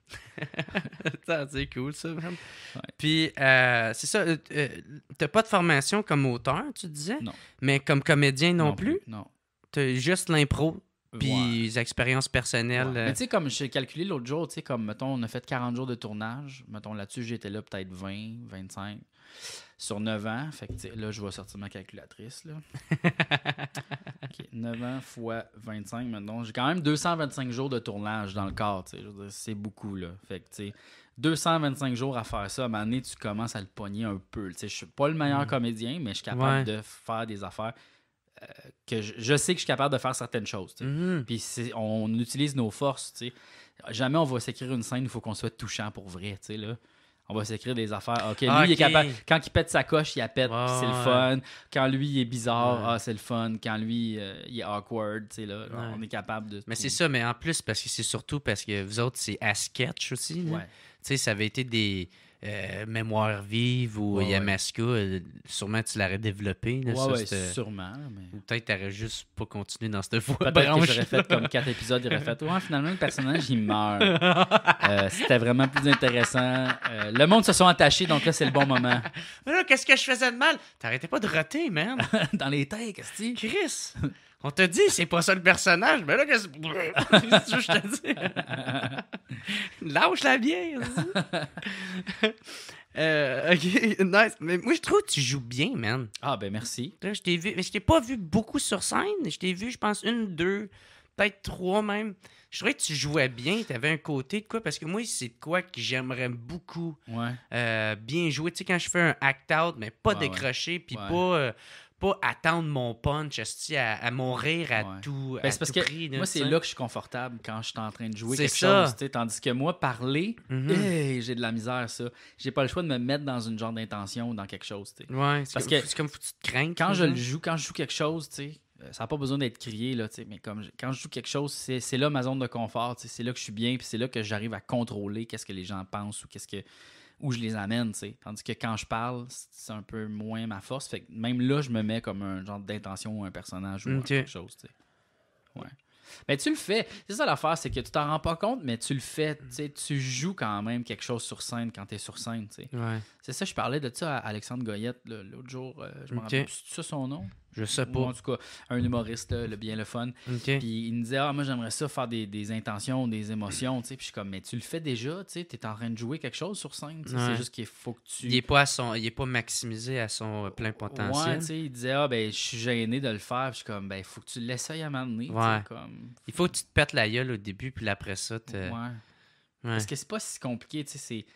c'est cool, ça, même. Puis, euh, c'est ça, euh, euh, t'as pas de formation comme auteur, tu disais? Non. Mais comme comédien non, plus? Non. T'as juste l'impro puis les expériences personnelles. Mais tu sais, comme j'ai calculé l'autre jour, tu sais, comme, mettons, on a fait 40 jours de tournage. Mettons, là-dessus, j'étais là peut-être 20, 25 sur 9 ans. Fait que là, je vais sortir ma calculatrice. 9 ans fois 25 maintenant. J'ai quand même 225 jours de tournage dans le corps. C'est beaucoup. Là. Fait 225 jours à faire ça, à un tu commences à le pogner un peu. Je suis pas le meilleur mm. comédien, mais je suis capable de faire des affaires euh, que je, sais que je suis capable de faire certaines choses. Mm-hmm. on utilise nos forces. Jamais on va s'écrire une scène il faut qu'on soit touchant pour vrai. Là on va s'écrire des affaires. OK, lui, il est capable. Quand il pète sa coche, il la pète, c'est le fun. Quand lui, il est bizarre, c'est le fun. Quand lui, il est awkward, tu sais, là, on est capable de. Mais c'est ça, mais en plus, parce que c'est surtout parce que vous autres, c'est à sketch aussi. Tu sais, ça avait été des euh, mémoire vive ou Yamaska, euh, sûrement tu l'aurais développé. Là, ouais, sûrement. Ou peut-être tu n'aurais juste pas continué dans cette voie. peut j'aurais fait comme quatre épisodes, j'aurais fait Ouais, finalement, le personnage, il meurt. Euh, c'était vraiment plus intéressant. le monde se sont attachés, donc là, c'est le bon moment. Mais là, qu'est-ce que je faisais de mal? T'arrêtais pas de rater, man. dans les têtes, quest Chris! On te dit, c'est pas ça le personnage, mais là, qu'est-ce que je te dis? Lâche la bière! Euh, ok, nice. Mais moi, je trouve que tu joues bien, man. Ah, ben merci. je t'ai vu, mais je t'ai pas vu beaucoup sur scène. Je t'ai vu, je pense, une, deux, peut-être trois même. Je trouvais que tu jouais bien, tu avais un côté de quoi, parce que moi, c'est quoi que j'aimerais beaucoup euh, bien jouer. Tu sais, quand je fais un act-out, mais pas décrocher, puis pas, euh, pas attendre mon punch, à, mourir mon à tout, ben, moi, c'est là que je suis confortable quand je suis en train de jouer quelque chose. Tandis que moi, parler, mhm. j'ai de la misère, ça. J'ai pas le choix de me mettre dans une genre d'intention ou dans quelque chose. Oui, parce que c'est comme tu te crains. Quand je hein. le joue, quand je joue quelque chose, t'sais, euh, ça n'a pas besoin d'être crié, là, mais comme quand je joue quelque chose, c'est là ma zone de confort. C'est là que je suis bien, puis c'est là que j'arrive à contrôler qu'est-ce que les gens pensent ou qu'est-ce que où je les amène, tu Tandis que quand je parle, c'est un peu moins ma force. Fait que même là, je me mets comme un genre d'intention ou un personnage ou quelque chose, tu Ouais. Mais tu le fais. C'est ça l'affaire, c'est que tu t'en rends pas compte, mais tu le fais. Tu joues quand même quelque chose sur scène quand tu es sur scène. Ouais. C'est ça, je parlais de ça à Alexandre Goyette l'autre jour. Euh, je me rappelle, ça son nom? Je sais pas. en tout cas, un humoriste, euh, le bien le fun. Puis il me disait Ah, moi, j'aimerais ça faire des, intentions, des émotions. Puis je suis comme Mais tu le fais déjà, tu sais. es en train de jouer quelque chose sur scène. C'est juste qu'il faut que tu. Il est pas, il est pas maximisé à son euh, plein potentiel. Ouais, tu sais, il disait Ah, ben, je suis gêné de le faire. Puis je suis comme Ben, il faut que tu l'essayes à un Comme... Il faut que tu te pètes la gueule au début, puis après ça, tu. Ouais. ouais. Parce que c'est pas si compliqué, tu sais, c'est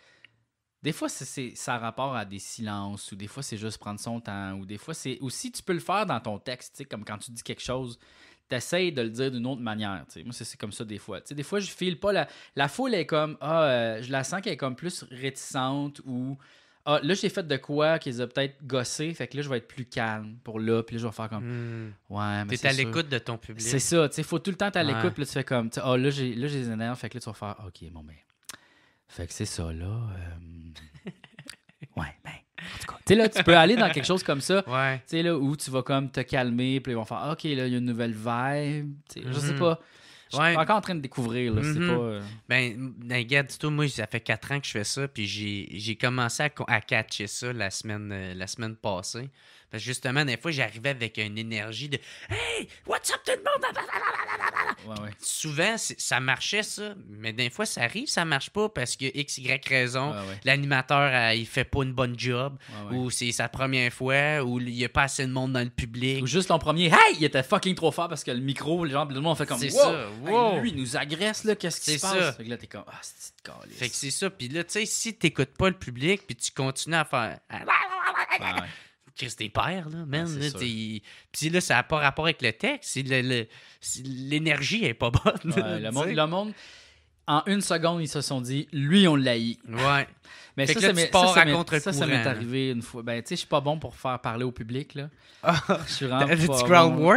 des fois, c'est ça rapport à des silences, ou des fois, c'est juste prendre son temps, ou des fois, c'est aussi, tu peux le faire dans ton texte, comme quand tu dis quelque chose, tu t'essayes de le dire d'une autre manière. Moi, c'est comme ça des fois. sais, des fois, je file pas la. La foule est comme Ah, euh, je la sens qu'elle est comme plus réticente ou Ah, là, j'ai fait de quoi qu'ils ont peut-être gossé, fait que là, je vais être plus calme pour là, puis là, je vais faire comme hmm. Ouais, mais. es à l'écoute de ton public. C'est ça, tu sais, faut tout le temps être à l'écoute, là, tu fais comme Ah, là, j'ai des énerves, fait que là, tu vas faire Ok, mon mais ben, fait que c'est ça, là. Euh, ouais, ben. tu sais, là, tu peux aller dans quelque chose comme ça. Tu sais, là, où tu vas comme te calmer, puis ils vont faire OK, là, il y a une nouvelle vibe. Je sais mm-hmm. pas. Je suis encore en train de découvrir, là. Mm-hmm. pas, euh, ben, ben, regarde, du tout, moi, ça fait quatre ans que je fais ça, puis j'ai commencé à, à catcher ça la semaine, euh, la semaine passée. Parce que justement, des fois, j'arrivais avec une énergie de Hey, what's up tout le monde? Souvent, ça marchait, ça. Mais des fois, ça arrive, ça marche pas parce que X, Y raison, l'animateur, euh, il fait pas une bonne job, ou c'est sa première fois, ou il y a pas assez de monde dans le public. Ou juste en premier Hey, il était fucking trop fort parce que le micro, les gens, le monde fait comme ça. lui, il nous agresse, là, qu'est-ce qui se passe? Fait que là, t'es comme Ah, c'est Fait que c'est ça. Puis là, tu sais, si t'écoutes pas le public, puis tu continues à faire. Chris des pères, là, même. là, puis là, ça n'a pas rapport avec le texte. L'énergie n'est pas bonne. le, monde, le monde, en une seconde, ils se sont dit, lui, on l'a Ouais. Mais ça, c'est ça, ça, m'est arrivé une fois. Ben, tu sais, je suis pas bon pour faire parler au public, là. Ah. je suis rentré.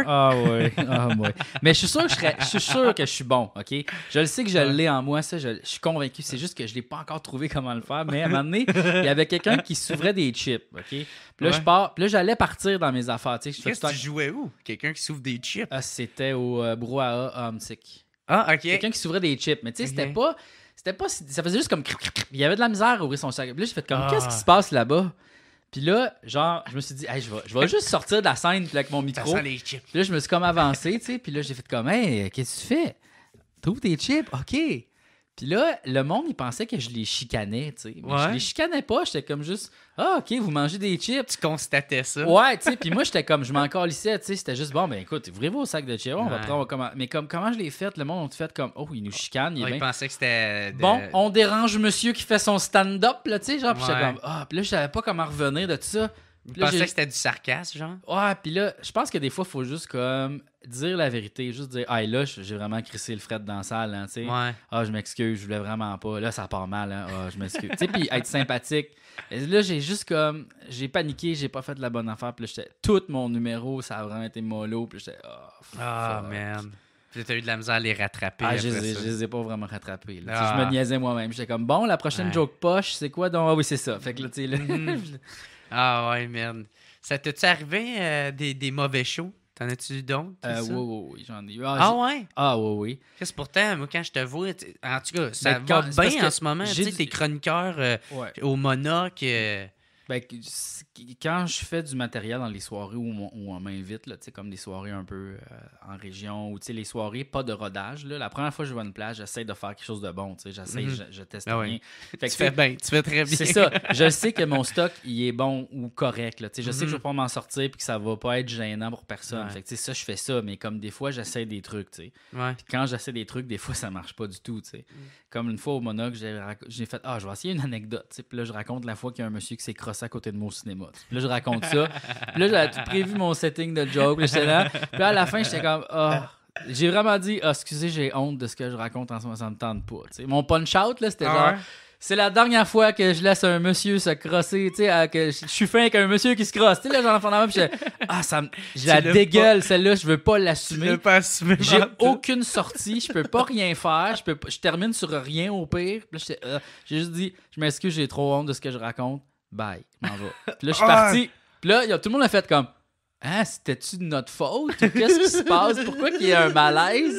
Ah, ah ouais, Mais je suis sûr que je, suis bon, OK? Je le sais que je l'ai en moi, ça, je, suis convaincu. C'est juste que je l'ai pas encore trouvé comment le faire. Mais à un moment donné, il y avait quelqu'un qui s'ouvrait des chips, OK? Puis là, je pars, là, j'allais partir dans mes affaires, tu sais. jouais où? Quelqu'un qui s'ouvre des chips? Ah, c'était au euh, Brouhaha Homesick. Ah, Quelqu'un qui s'ouvrait des chips. Mais tu sais, c'était pas. C'était pas. Ça faisait juste comme. Il y avait de la misère à ouvrir son sac. Puis là, j'ai fait comme. Qu'est-ce qui ah. se passe là-bas? Puis là, genre, je me suis dit, je vais, je vais juste sortir de la scène avec mon micro. Puis là, je me suis comme avancé, tu sais. Puis là, j'ai fait comme, hey, qu'est-ce que tu fais? T'ouvres tes chips, OK. Puis là, le monde, il pensait que je les chicanais, tu sais. je les chicanais pas, j'étais comme juste Ah, OK, vous mangez des chips. Tu constatais ça. Ouais, tu sais. Puis moi, j'étais comme, je m'en calissais, tu sais. C'était juste bon, ben écoute, ouvrez vos sacs de chips, on va prendre. Comment... Mais comme, comment je l'ai fait, le monde, on te fait comme Oh, il nous chicane. Il, pensait que c'était. Bon, on dérange monsieur qui fait son stand-up, là, tu sais. Genre, puis j'étais comme Ah, puis là, je savais pas comment revenir de tout ça. Tu pensais que c'était du sarcasme, genre? Ouais, puis là, je pense que des fois, il faut juste comme dire la vérité. Juste dire, ah, là, j'ai vraiment crissé le fret dans la salle, hein, tu sais. Ah, je m'excuse, je voulais vraiment pas. Là, ça part mal, hein. Ah, je m'excuse. tu sais, puis être sympathique. là, j'ai juste comme, j'ai paniqué, j'ai pas fait la bonne affaire. Puis là, j'étais, tout mon numéro, ça a vraiment été mollo. Puis j'étais, oh, Ah, man. Puis t'as eu de la misère à les rattraper. Ah, je, les, ai pas vraiment rattrapés. Je ah. me niaisais moi-même. J'étais comme, bon, la prochaine joke poche, c'est quoi donc? Ah oui, c'est ça. Fait que là, tu sais, là, mhm. Ah ouais, merde. Ça t'est-tu arrivé euh, des, des mauvais shows? T'en as-tu donc? Euh, oui, oui, oui, j'en ai eu. Ah, ah ouais? Ah oui, oui. Qu'est-ce pourtant, moi, quand je te vois, en tout cas, ça ben, va bien en ce moment. Tu sais, t'es chroniqueurs euh, au monoc. Euh. Ben, quand je fais du matériel dans les soirées où on, on m'invite, comme des soirées un peu euh, en région, ou les soirées pas de rodage, là, la première fois que je vais à une plage, j'essaie de faire quelque chose de bon. J'essaie, mhm. je, teste bien. Ah tu fais bien, tu fais très bien. C'est ça. Je sais que mon stock, il est bon ou correct. Là, je sais que je vais mhm. pas m'en sortir et que ça va pas être gênant pour personne. ça, je fais ça, mais comme des fois, j'essaie des trucs. Ouais. Quand j'essaie des trucs, des fois, ça marche pas du tout. Mm. Comme une fois au Monaco, j'ai, fait Ah, je vais essayer une anecdote. je raconte la fois qu'il y a un monsieur qui s'est crossé à côté de moi cinéma là, je raconte ça. là, j'avais tout prévu mon setting de joke. Puis à la fin, j'étais comme, ah, J'ai vraiment dit, ah, excusez, j'ai honte de ce que je raconte en ce moment, ça me tente pas. Mon punch-out, c'était ah genre, c'est la dernière fois que je laisse un monsieur se crosser, tu sais, que je suis fin avec un monsieur qui se crosse. Tu sais, là, j'en puis je, ah, ça la dégueule, celle-là, je veux pas l'assumer. J'ai aucune sortie, je peux pas rien faire, je peux je termine sur rien au pire. Euh, j'ai juste dit, je m'excuse, j'ai trop honte de ce que je raconte bye, m'en va. Puis là, je suis parti. Puis là, tout le monde a fait comme Ah, c'était-tu de notre faute Qu'est-ce qui se passe Pourquoi qu'il y a un malaise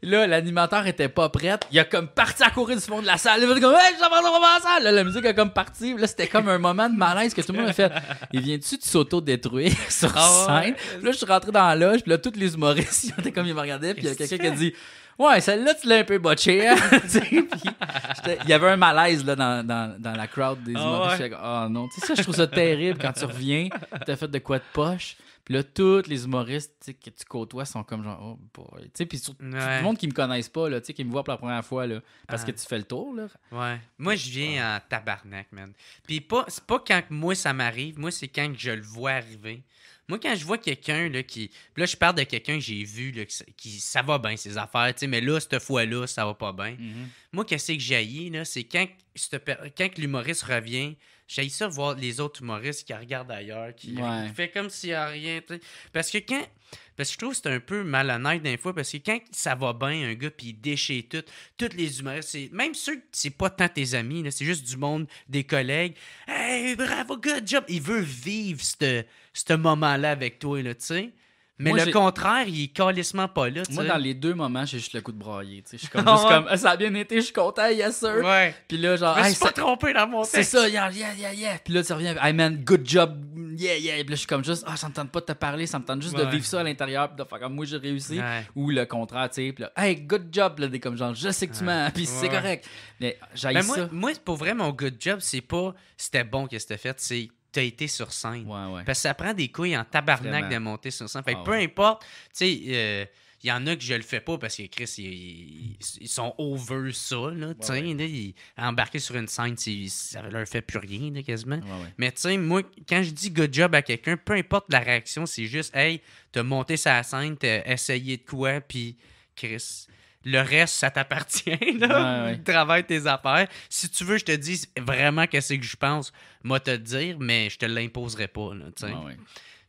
Là, l'animateur était pas prêt. Il a comme parti à courir du fond de la salle. Il a dit comme Hey, j'en la salle. Là, la musique a comme parti. Là, c'était comme un moment de malaise que tout le monde a fait. Il vient-tu de s'auto-détruire sur ah scène? Puis là, je suis rentré dans la loge. Puis là, tous les humoristes, ils étaient comme ils me regardaient. Puis il y a quelqu'un qui a dit Ouais, celle-là, tu l'as un peu botché. Hein. il y avait un malaise là, dans, la crowd des ah humoristes. Ah non, tu sais, ça, je trouve ça terrible quand tu reviens, t'as fait de quoi de poche. Puis là, tous les humoristes que tu côtoies sont comme genre, oh boy. Tu sais, puis tout le monde qui me connaissent pas, là, tu qui me voit pour la première fois, là, parce que ah. tu fais le tour, là. Ouais. Moi, je viens à ah. en tabarnak, man. Puis pas, c'est pas quand moi ça m'arrive, moi, c'est quand je le vois arriver. Moi, quand je vois quelqu'un là, qui. Là, je parle de quelqu'un que j'ai vu là, qui, ça va bien, ses affaires, mais là, cette fois-là, ça va pas bien. Mm-hmm. Moi, qu'est-ce que j'ai là, c'est quand, quand l'humoriste revient j'ai ça voir les autres humoristes qui regardent ailleurs, qui fait comme s'il n'y a rien. Parce que quand. Parce que je trouve que c'est un peu malhonnête des fois, parce que quand ça va bien, un gars, puis il déchire tout, tous les humoristes, même ceux c'est pas tant tes amis, c'est juste du monde, des collègues. Hey, bravo, good job! Il veut vivre ce moment-là avec toi, tu sais. Mais le contraire, il est calissement pas là. Moi, dans les deux moments, j'ai juste le coup de brailler. Je suis comme, ah, ça a bien été, je suis content, yes sir. Ouais. Puis là, genre, Je me suis pas trompé dans mon c'est ça, yeah, yeah, yeah, Puis là, tu reviens, hey man, good job, yeah, yeah. Puis là, je suis comme juste, ah, ça me pas de te parler, ça me tente juste de vivre ça à l'intérieur, puis de faire comme, moi, j'ai réussi. Ou le contraire, tu sais, puis là, hey, good job, là, des comme genre, je sais que tu m'as, puis c'est correct. Mais j'aille ben, moi, ça. moi, pour vrai, mon good job, c'est pas c'était bon que c'était fait, c'est t'as été sur scène. Parce que ça prend des couilles en tabarnak de monter sur scène. Fait ah peu importe, tu sais, il euh, y en a que je le fais pas parce que Chris, ils, sont over ça, là, tu sais, embarquer sur une scène, ça leur fait plus rien, quasiment. Mais tu sais, moi, quand je dis good job à quelqu'un, peu importe la réaction, c'est juste, hey, t'as monté sa scène, t'as essayé de quoi, puis Chris le reste, ça t'appartient. Travaille tes affaires. Si tu veux, je te dis vraiment qu'est-ce que je pense, moi te dire, mais je te l'imposerai pas.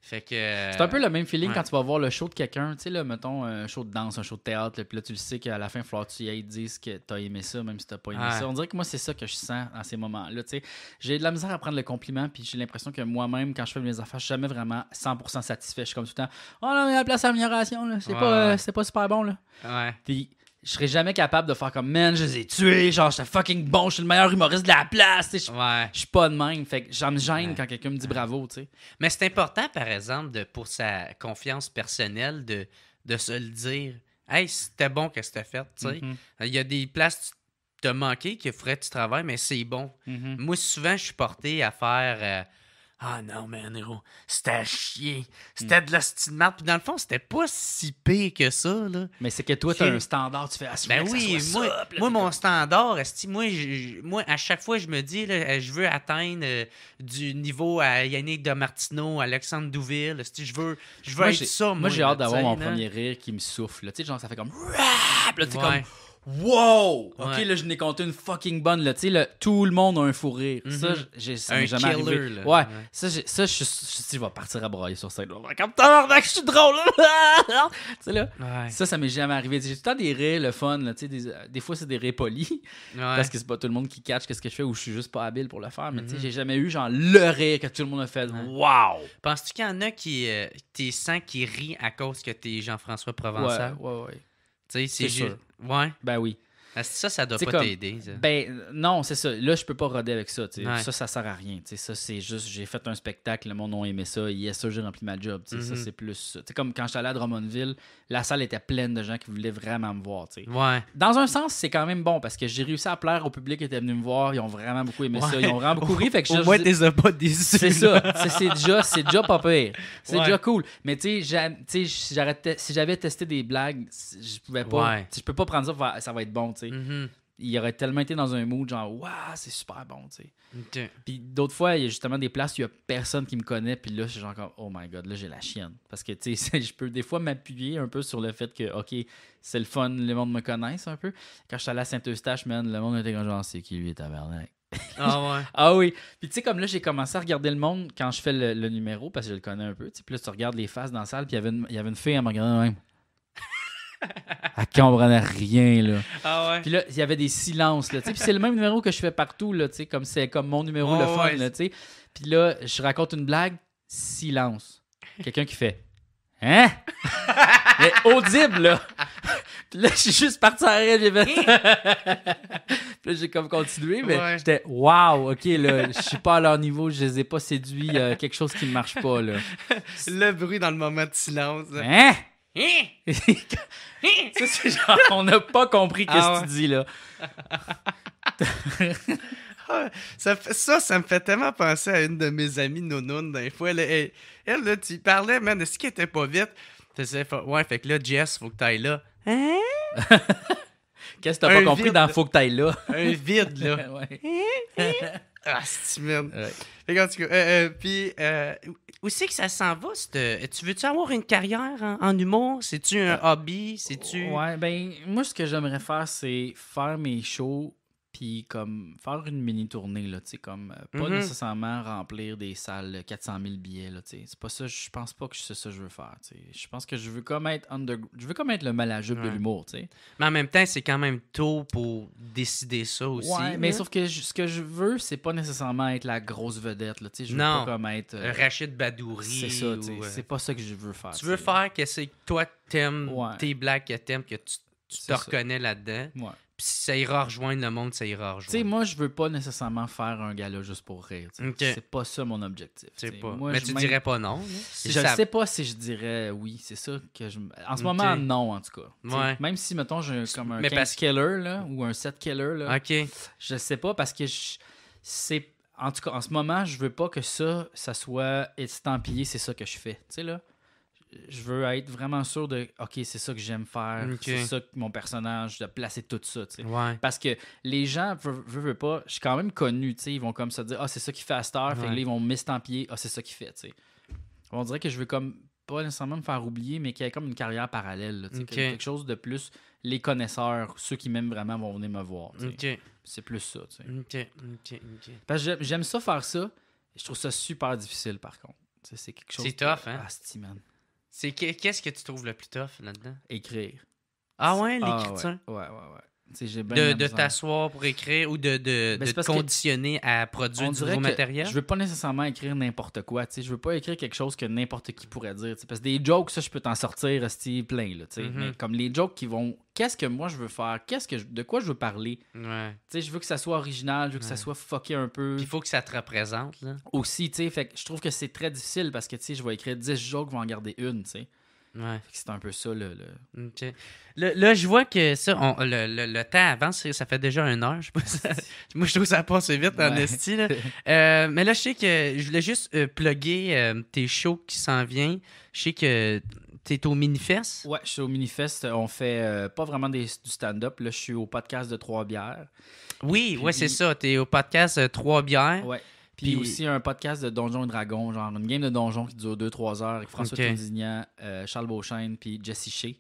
fait que, c'est un peu le même feeling quand tu vas voir le show de quelqu'un, tu sais, là, mettons un show de danse, un show de théâtre, puis là, tu le sais qu'à la fin, il faut que tu y ailles dire que as aimé ça, même si t'as pas aimé ça. On dirait que moi, c'est ça que je sens en ces moments-là, tu sais. J'ai de la misère à prendre le compliment, puis j'ai l'impression que moi-même, quand je fais mes affaires, je suis jamais vraiment 100% satisfait. Je suis comme tout le temps, oh non, mais la place à amélioration, là, c'est, pas, euh, pas super bon, là je serais jamais capable de faire comme man, je les ai tués, genre j'étais fucking bon, je suis le meilleur humoriste de la place, je suis pas de même, fait que j'en me gêne quand quelqu'un me dit bravo, tu Mais c'est important par exemple de pour sa confiance personnelle de, de se le dire. Hey, c'était bon que c'était fait, tu sais. Mhm. Il y a des places tu t'as manqué qui faudrait du tu mais c'est bon. Mhm. Moi souvent je suis porté à faire euh, ah non, mais héros, c'était à chier. C'était hmm. de la Puis dans le fond, c'était pas si pire que ça. Là. Mais c'est que toi, t'as un standard, tu fais ah, Ben que oui, ça soit moi, moi mon standard, moi, moi, à chaque fois, je me dis, là, euh, je veux atteindre euh, du niveau à Yannick de Martineau, Alexandre Douville. Je veux, je veux être ça. Moi, j'ai hâte d'avoir mon premier rire qui me souffle. Tu sais, genre, ça fait comme. comme Wow! Ok, là, je n'ai compté une fucking bonne, là. Tu sais, tout le monde a un fou rire. Ça, j'ai, ça jamais arrivé. Ouais. Ça, ça je, je, je, vais partir à broyer sur scène. Comme tabarnak, je suis drôle, là. Ça, ça m'est jamais arrivé. J'ai tout le temps des rires, le fun, là. Tu sais, des, euh, des fois, c'est des rires polis. Parce que c'est pas tout le monde qui catch qu'est-ce que je fais ou je suis juste pas habile pour le faire. Mais tu sais, mhm. j'ai jamais eu, genre, le rire que tout le monde a fait. Wow! Penses-tu qu'il y en a qui, Tu euh, t'es sans qui rit à cause que t'es Jean-François Provençal? Ouais, ouais, ouais tu sais C'est juste... sûr. Ouais. Ben oui. Ça, ça doit pas t'aider. Ben, non, c'est ça. Là, je peux pas roder avec ça. Ça, ça sert à rien. Ça, c'est juste, j'ai fait un spectacle, le monde a aimé ça. Yes, ça, j'ai rempli ma job. Ça, mhm. c'est plus tu sais comme quand suis allé à Drummondville, la salle était pleine de gens qui voulaient vraiment me voir. Ouais. Dans un sens, c'est quand même bon parce que j'ai réussi à plaire au public qui était venu me voir. Ils ont vraiment beaucoup aimé ça. Ils ont vraiment beaucoup ri. Fait que au moins, t'es pas déçu. C'est ça. C'est déjà, déjà pas pire. C'est déjà cool. Mais tu sais, si j'avais testé des blagues, je pouvais pas. Je peux pas prendre ça, ah, ça va être bon. Mm-hmm. Il aurait tellement été dans un mood genre, waouh, c'est super bon, tu Puis d'autres fois, il y a justement des places où il n'y a personne qui me connaît, puis là, c'est genre oh my god, là, j'ai la chienne. Parce que, tu sais, je peux des fois m'appuyer un peu sur le fait que, ok, c'est le fun, le monde me connaisse un peu. Quand je suis allé à Saint-Eustache, man, le monde était genre, c'est qui lui, tabarnak? ah ouais. Ah oui. Puis tu sais, comme là, j'ai commencé à regarder le monde quand je fais le, numéro parce que je le connais un peu. Puis là, tu regardes les faces dans la salle. Puis il y avait une fille, à me même à comprenait rien, là. Ah ouais. Puis là, il y avait des silences, là. Puis c'est le même numéro que je fais partout, là, tu comme c'est comme mon numéro, de le fun, là, Puis là, je raconte une blague, silence. Quelqu'un qui fait Hein? Mais audible, là. Puis là, je suis juste parti en rêve, j'ai Puis là, j'ai comme continué, mais j'étais, waouh, ok, là, je suis pas à leur niveau, je les ai pas séduits, quelque chose qui ne marche pas, Le bruit dans le moment de silence. Hein? Hein? c'est genre, on n'a pas compris qu'est-ce ah que tu dis là. Ah, ça, ça, ça me fait tellement penser à une de mes amies nounounes d'un fois. Elle, elle, tu parlais, man, de ce qui était pas vite. ouais, fait que là, Jess, faut que t'ailles là. Hein? Qu'est-ce que t'as pas compris dans Faut que t'ailles là? un vide, là. ah, c'est ouais. Euh, euh, puis, euh, où c'est que ça s'en va? Euh, tu veux-tu avoir une carrière en, en humour? C'est-tu un ben, hobby? C'est-tu... Ouais, ben moi, ce que j'aimerais faire, c'est faire mes shows puis comme faire une mini tournée là, tu sais, comme euh, pas mm-hmm. nécessairement remplir des salles 400 000 billets là, tu sais. C'est pas ça, je pense pas que c'est ça que je veux faire, tu sais. Je pense que je veux comme être underground je veux comme être le malajube de l'humour, tu sais. Mais en même temps, c'est quand même tôt pour décider ça aussi. mais mm-hmm. sauf que ce que je veux, c'est pas nécessairement être la grosse vedette là, tu sais, je veux non. pas comme être rachet euh, Rachid Badouri. C'est ça, euh, C'est pas ça que je veux faire. Tu veux faire que c'est toi t'aimes, tes blagues que t'aimes que tu tu te reconnais là-dedans. Ouais. Puis ça ira rejoindre le monde, ça ira rejoindre. Tu sais, moi, je veux pas nécessairement faire un gala juste pour rire. C'est pas ça mon objectif. Pas. Mais tu dirais pas non. je sais pas si je dirais oui. C'est ça que je. En ce moment, non, en tout cas. Même si, mettons, j'ai comme un 15 killer là, ou un set killer. Là, ok. Je sais pas parce que je... c'est. En tout cas, en ce moment, je veux pas que ça, ça soit estampillé, c'est ça que je fais. Tu sais, là je veux être vraiment sûr de OK, c'est ça que j'aime faire, c'est ça que mon personnage, de placer tout ça. Parce que les gens, veux, pas, je suis quand même connu, ils vont comme ça dire Ah, c'est ça qui fait à fait là, ils vont m'estampiller, ah, c'est ça qui fait. On dirait que je veux comme pas nécessairement me faire oublier, mais qu'il y a comme une carrière parallèle, quelque chose de plus. Les connaisseurs, ceux qui m'aiment vraiment vont venir me voir. C'est plus ça. Parce que j'aime ça faire ça, je trouve ça super difficile par contre. C'est quelque chose. C'est tough, hein? C'est qu'est-ce que tu trouves le plus tough là-dedans? Écrire. Ah ouais, ah l'écriture? ouais, ouais, ouais de, t'asseoir pour écrire ou de, ben, conditionner à produire du nouveau matériel? Je veux pas nécessairement écrire n'importe quoi. T'sais. Je veux pas écrire quelque chose que n'importe qui pourrait dire. Parce que des jokes, ça, je peux t'en sortir plein. Là, mm-hmm. Mais comme les jokes qui vont. Qu'est-ce que moi je veux faire? Qu'est-ce que De quoi je veux parler? je veux que ça soit original, je veux que ça soit fucké un peu. il faut que ça te représente. Aussi, fait je trouve que c'est très difficile parce que je vais écrire 10 jokes, je vais en garder une. Ouais. C'est un peu ça. Le, là, je vois que ça, le, temps avance, ça fait déjà une heure. Je sais moi, je trouve que ça passe vite en esti. Euh, mais là, je sais que je voulais juste pluguer euh, plugger euh, tes shows qui s'en viennent. Je sais que tu es au Minifest. Ouais, je suis au Minifest. On fait pas vraiment des, du stand-up. Là, je suis au podcast de Trois Bières. Oui, ouais, c'est ça. Tu es au podcast Trois Bières. Ouais. Puis, aussi un podcast de Donjons et Dragons, genre une game de donjons qui dure 2-3 heures avec François okay. Euh, Charles Beauchesne, puis Jesse Shea.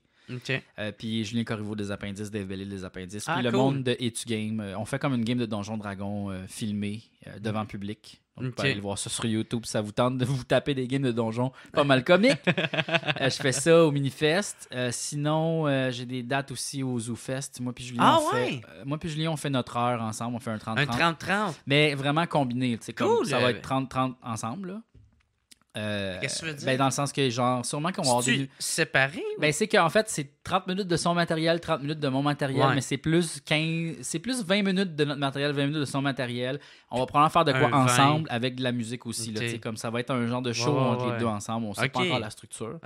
Euh, puis Julien Corriveau des Appendices, Dave Bellil des Appendices. puis ah, le monde de Etu Game. Euh, on fait comme une game de Donjon Dragons filmée devant le mhm. public. Vous aller voir ça sur YouTube. Ça vous tente de vous taper des games de donjons pas mal comiques. Euh, je fais ça au Minifest. Euh, sinon, euh, j'ai des dates aussi au ZooFest. Moi puis Julien, ah on fait, on fait notre heure ensemble. On fait un 30-30. Un 30-30. Mais vraiment combiné. Cool, ça va être 30-30 ensemble. Euh, ben, dans le sens que, genre, sûrement qu'on va avoir des. séparé? Ben, c'est qu'en fait, c'est 30 minutes de son matériel, 30 minutes de mon matériel, mais c'est plus 15. C'est plus 20 minutes de notre matériel, 20 minutes de son matériel. On va probablement faire de quoi ensemble avec de la musique aussi. comme ça va être un genre de show entre les deux ensemble. On sait pas encore la structure.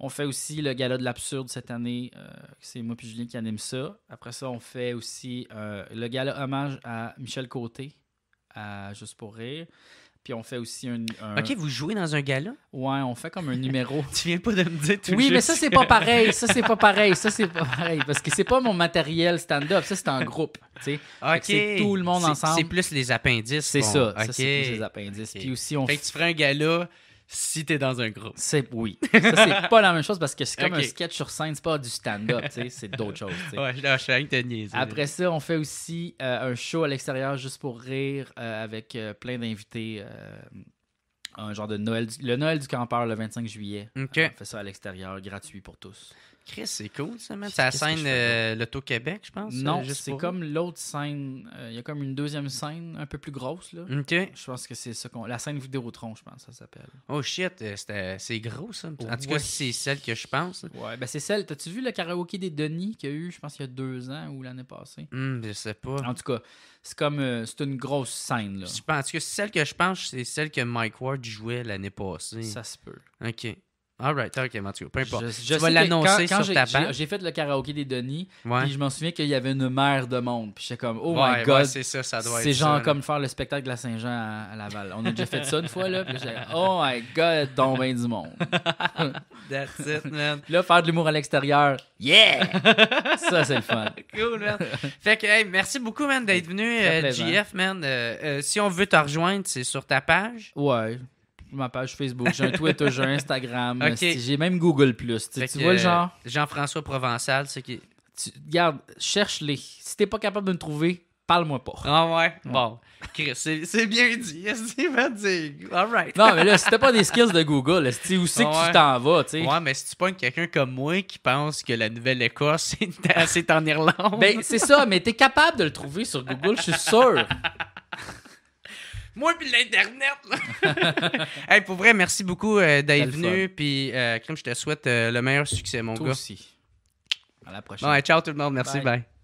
on fait aussi le gala de l'absurde cette année. Euh, c'est moi puis Julien qui anime ça. Après ça, on fait aussi euh, le gala hommage à Michel Côté, Juste pour rire. Puis on fait aussi un, OK, vous jouez dans un gala? Ouais, on fait comme un numéro. tu viens pas de me dire tout Oui, mais ça, c'est pas pareil. Ça, c'est pas pareil. Ça, c'est pas pareil. Parce que c'est pas mon matériel stand-up. Ça, c'est un groupe. OK. C'est tout le monde ensemble. C'est plus les appendices. C'est ça. ça c'est plus les appendices. Puis aussi, on. Fait que tu ferais un gala si t'es dans un groupe. C'est oui. Ça c'est pas la même chose parce que c'est comme un sketch sur scène, c'est pas du stand-up, c'est d'autres choses. Ouais, je Après ça, on fait aussi euh, un show à l'extérieur juste pour rire euh, avec euh, plein d'invités. un genre de Noël, le Noël du campeur le 25 juillet. on fait ça à l'extérieur, gratuit pour tous c'est cool ça, même. C'est la scène le euh, l'Auto-Québec, je pense. Non, euh, c'est comme l'autre scène. Euh, il y a comme une deuxième scène un peu plus grosse, là. Je pense que c'est ça qu'on. La scène Vidéotron, je pense, ça s'appelle. Oh shit, c'est gros ça. en tout cas, c'est celle que je pense. Ouais, ben c'est celle. T'as-tu vu le karaoke des Denis qu'il y a eu, je pense, il y a deux ans ou l'année passée hmm, Je sais pas. En tout cas, c'est comme. c'est une grosse scène, là. Je pense que celle que je pense, c'est celle que Mike Ward jouait l'année passée. Ça se peut. OK. All right, ok, Mathieu. Peu importe. Je, je tu vas l'annoncer sur ta page. J'ai fait le karaoké des Denis, puis je m'en souviens qu'il y avait une mer de monde. Puis j'étais comme, oh my god. Ouais, c'est ça, ça doit C'est genre comme faire le spectacle de la Saint-Jean à, Laval. On a déjà fait ça une fois, là. Puis j'étais, oh my god, donc bain du monde. That's it, man. là, faire de l'humour à l'extérieur, yeah! ça, c'est le fun. cool, man. Fait que, merci beaucoup, man, d'être venu, GF, euh, man. Euh, euh, si on veut te rejoindre, c'est sur ta page. Ouais ma page Facebook, j'ai un Twitter, j'ai un Instagram, j'ai même Google. Tu, tu vois le genre euh, Jean-François Provençal, c'est qui. Tu, regarde, cherche-les. Si t'es pas capable de me trouver, parle-moi pas. Ah ouais? Bon. Chris, c'est bien dit. C'est All right. Non, mais là, si pas des skills de Google, où c'est que tu t'en vas, tu sais? Ouais, mais si tu pognes quelqu'un comme moi qui pense que la Nouvelle-Écosse, c'est en Irlande. Ben, c'est ça, mais t'es capable de le trouver sur Google, je suis sûr. Moi puis l'Internet. hey, pour vrai, merci beaucoup euh, d'être venu. Puis, euh, je te souhaite euh, le meilleur succès, mon Toi gars. aussi. À la prochaine. Bon, ciao tout le monde. Merci. bye.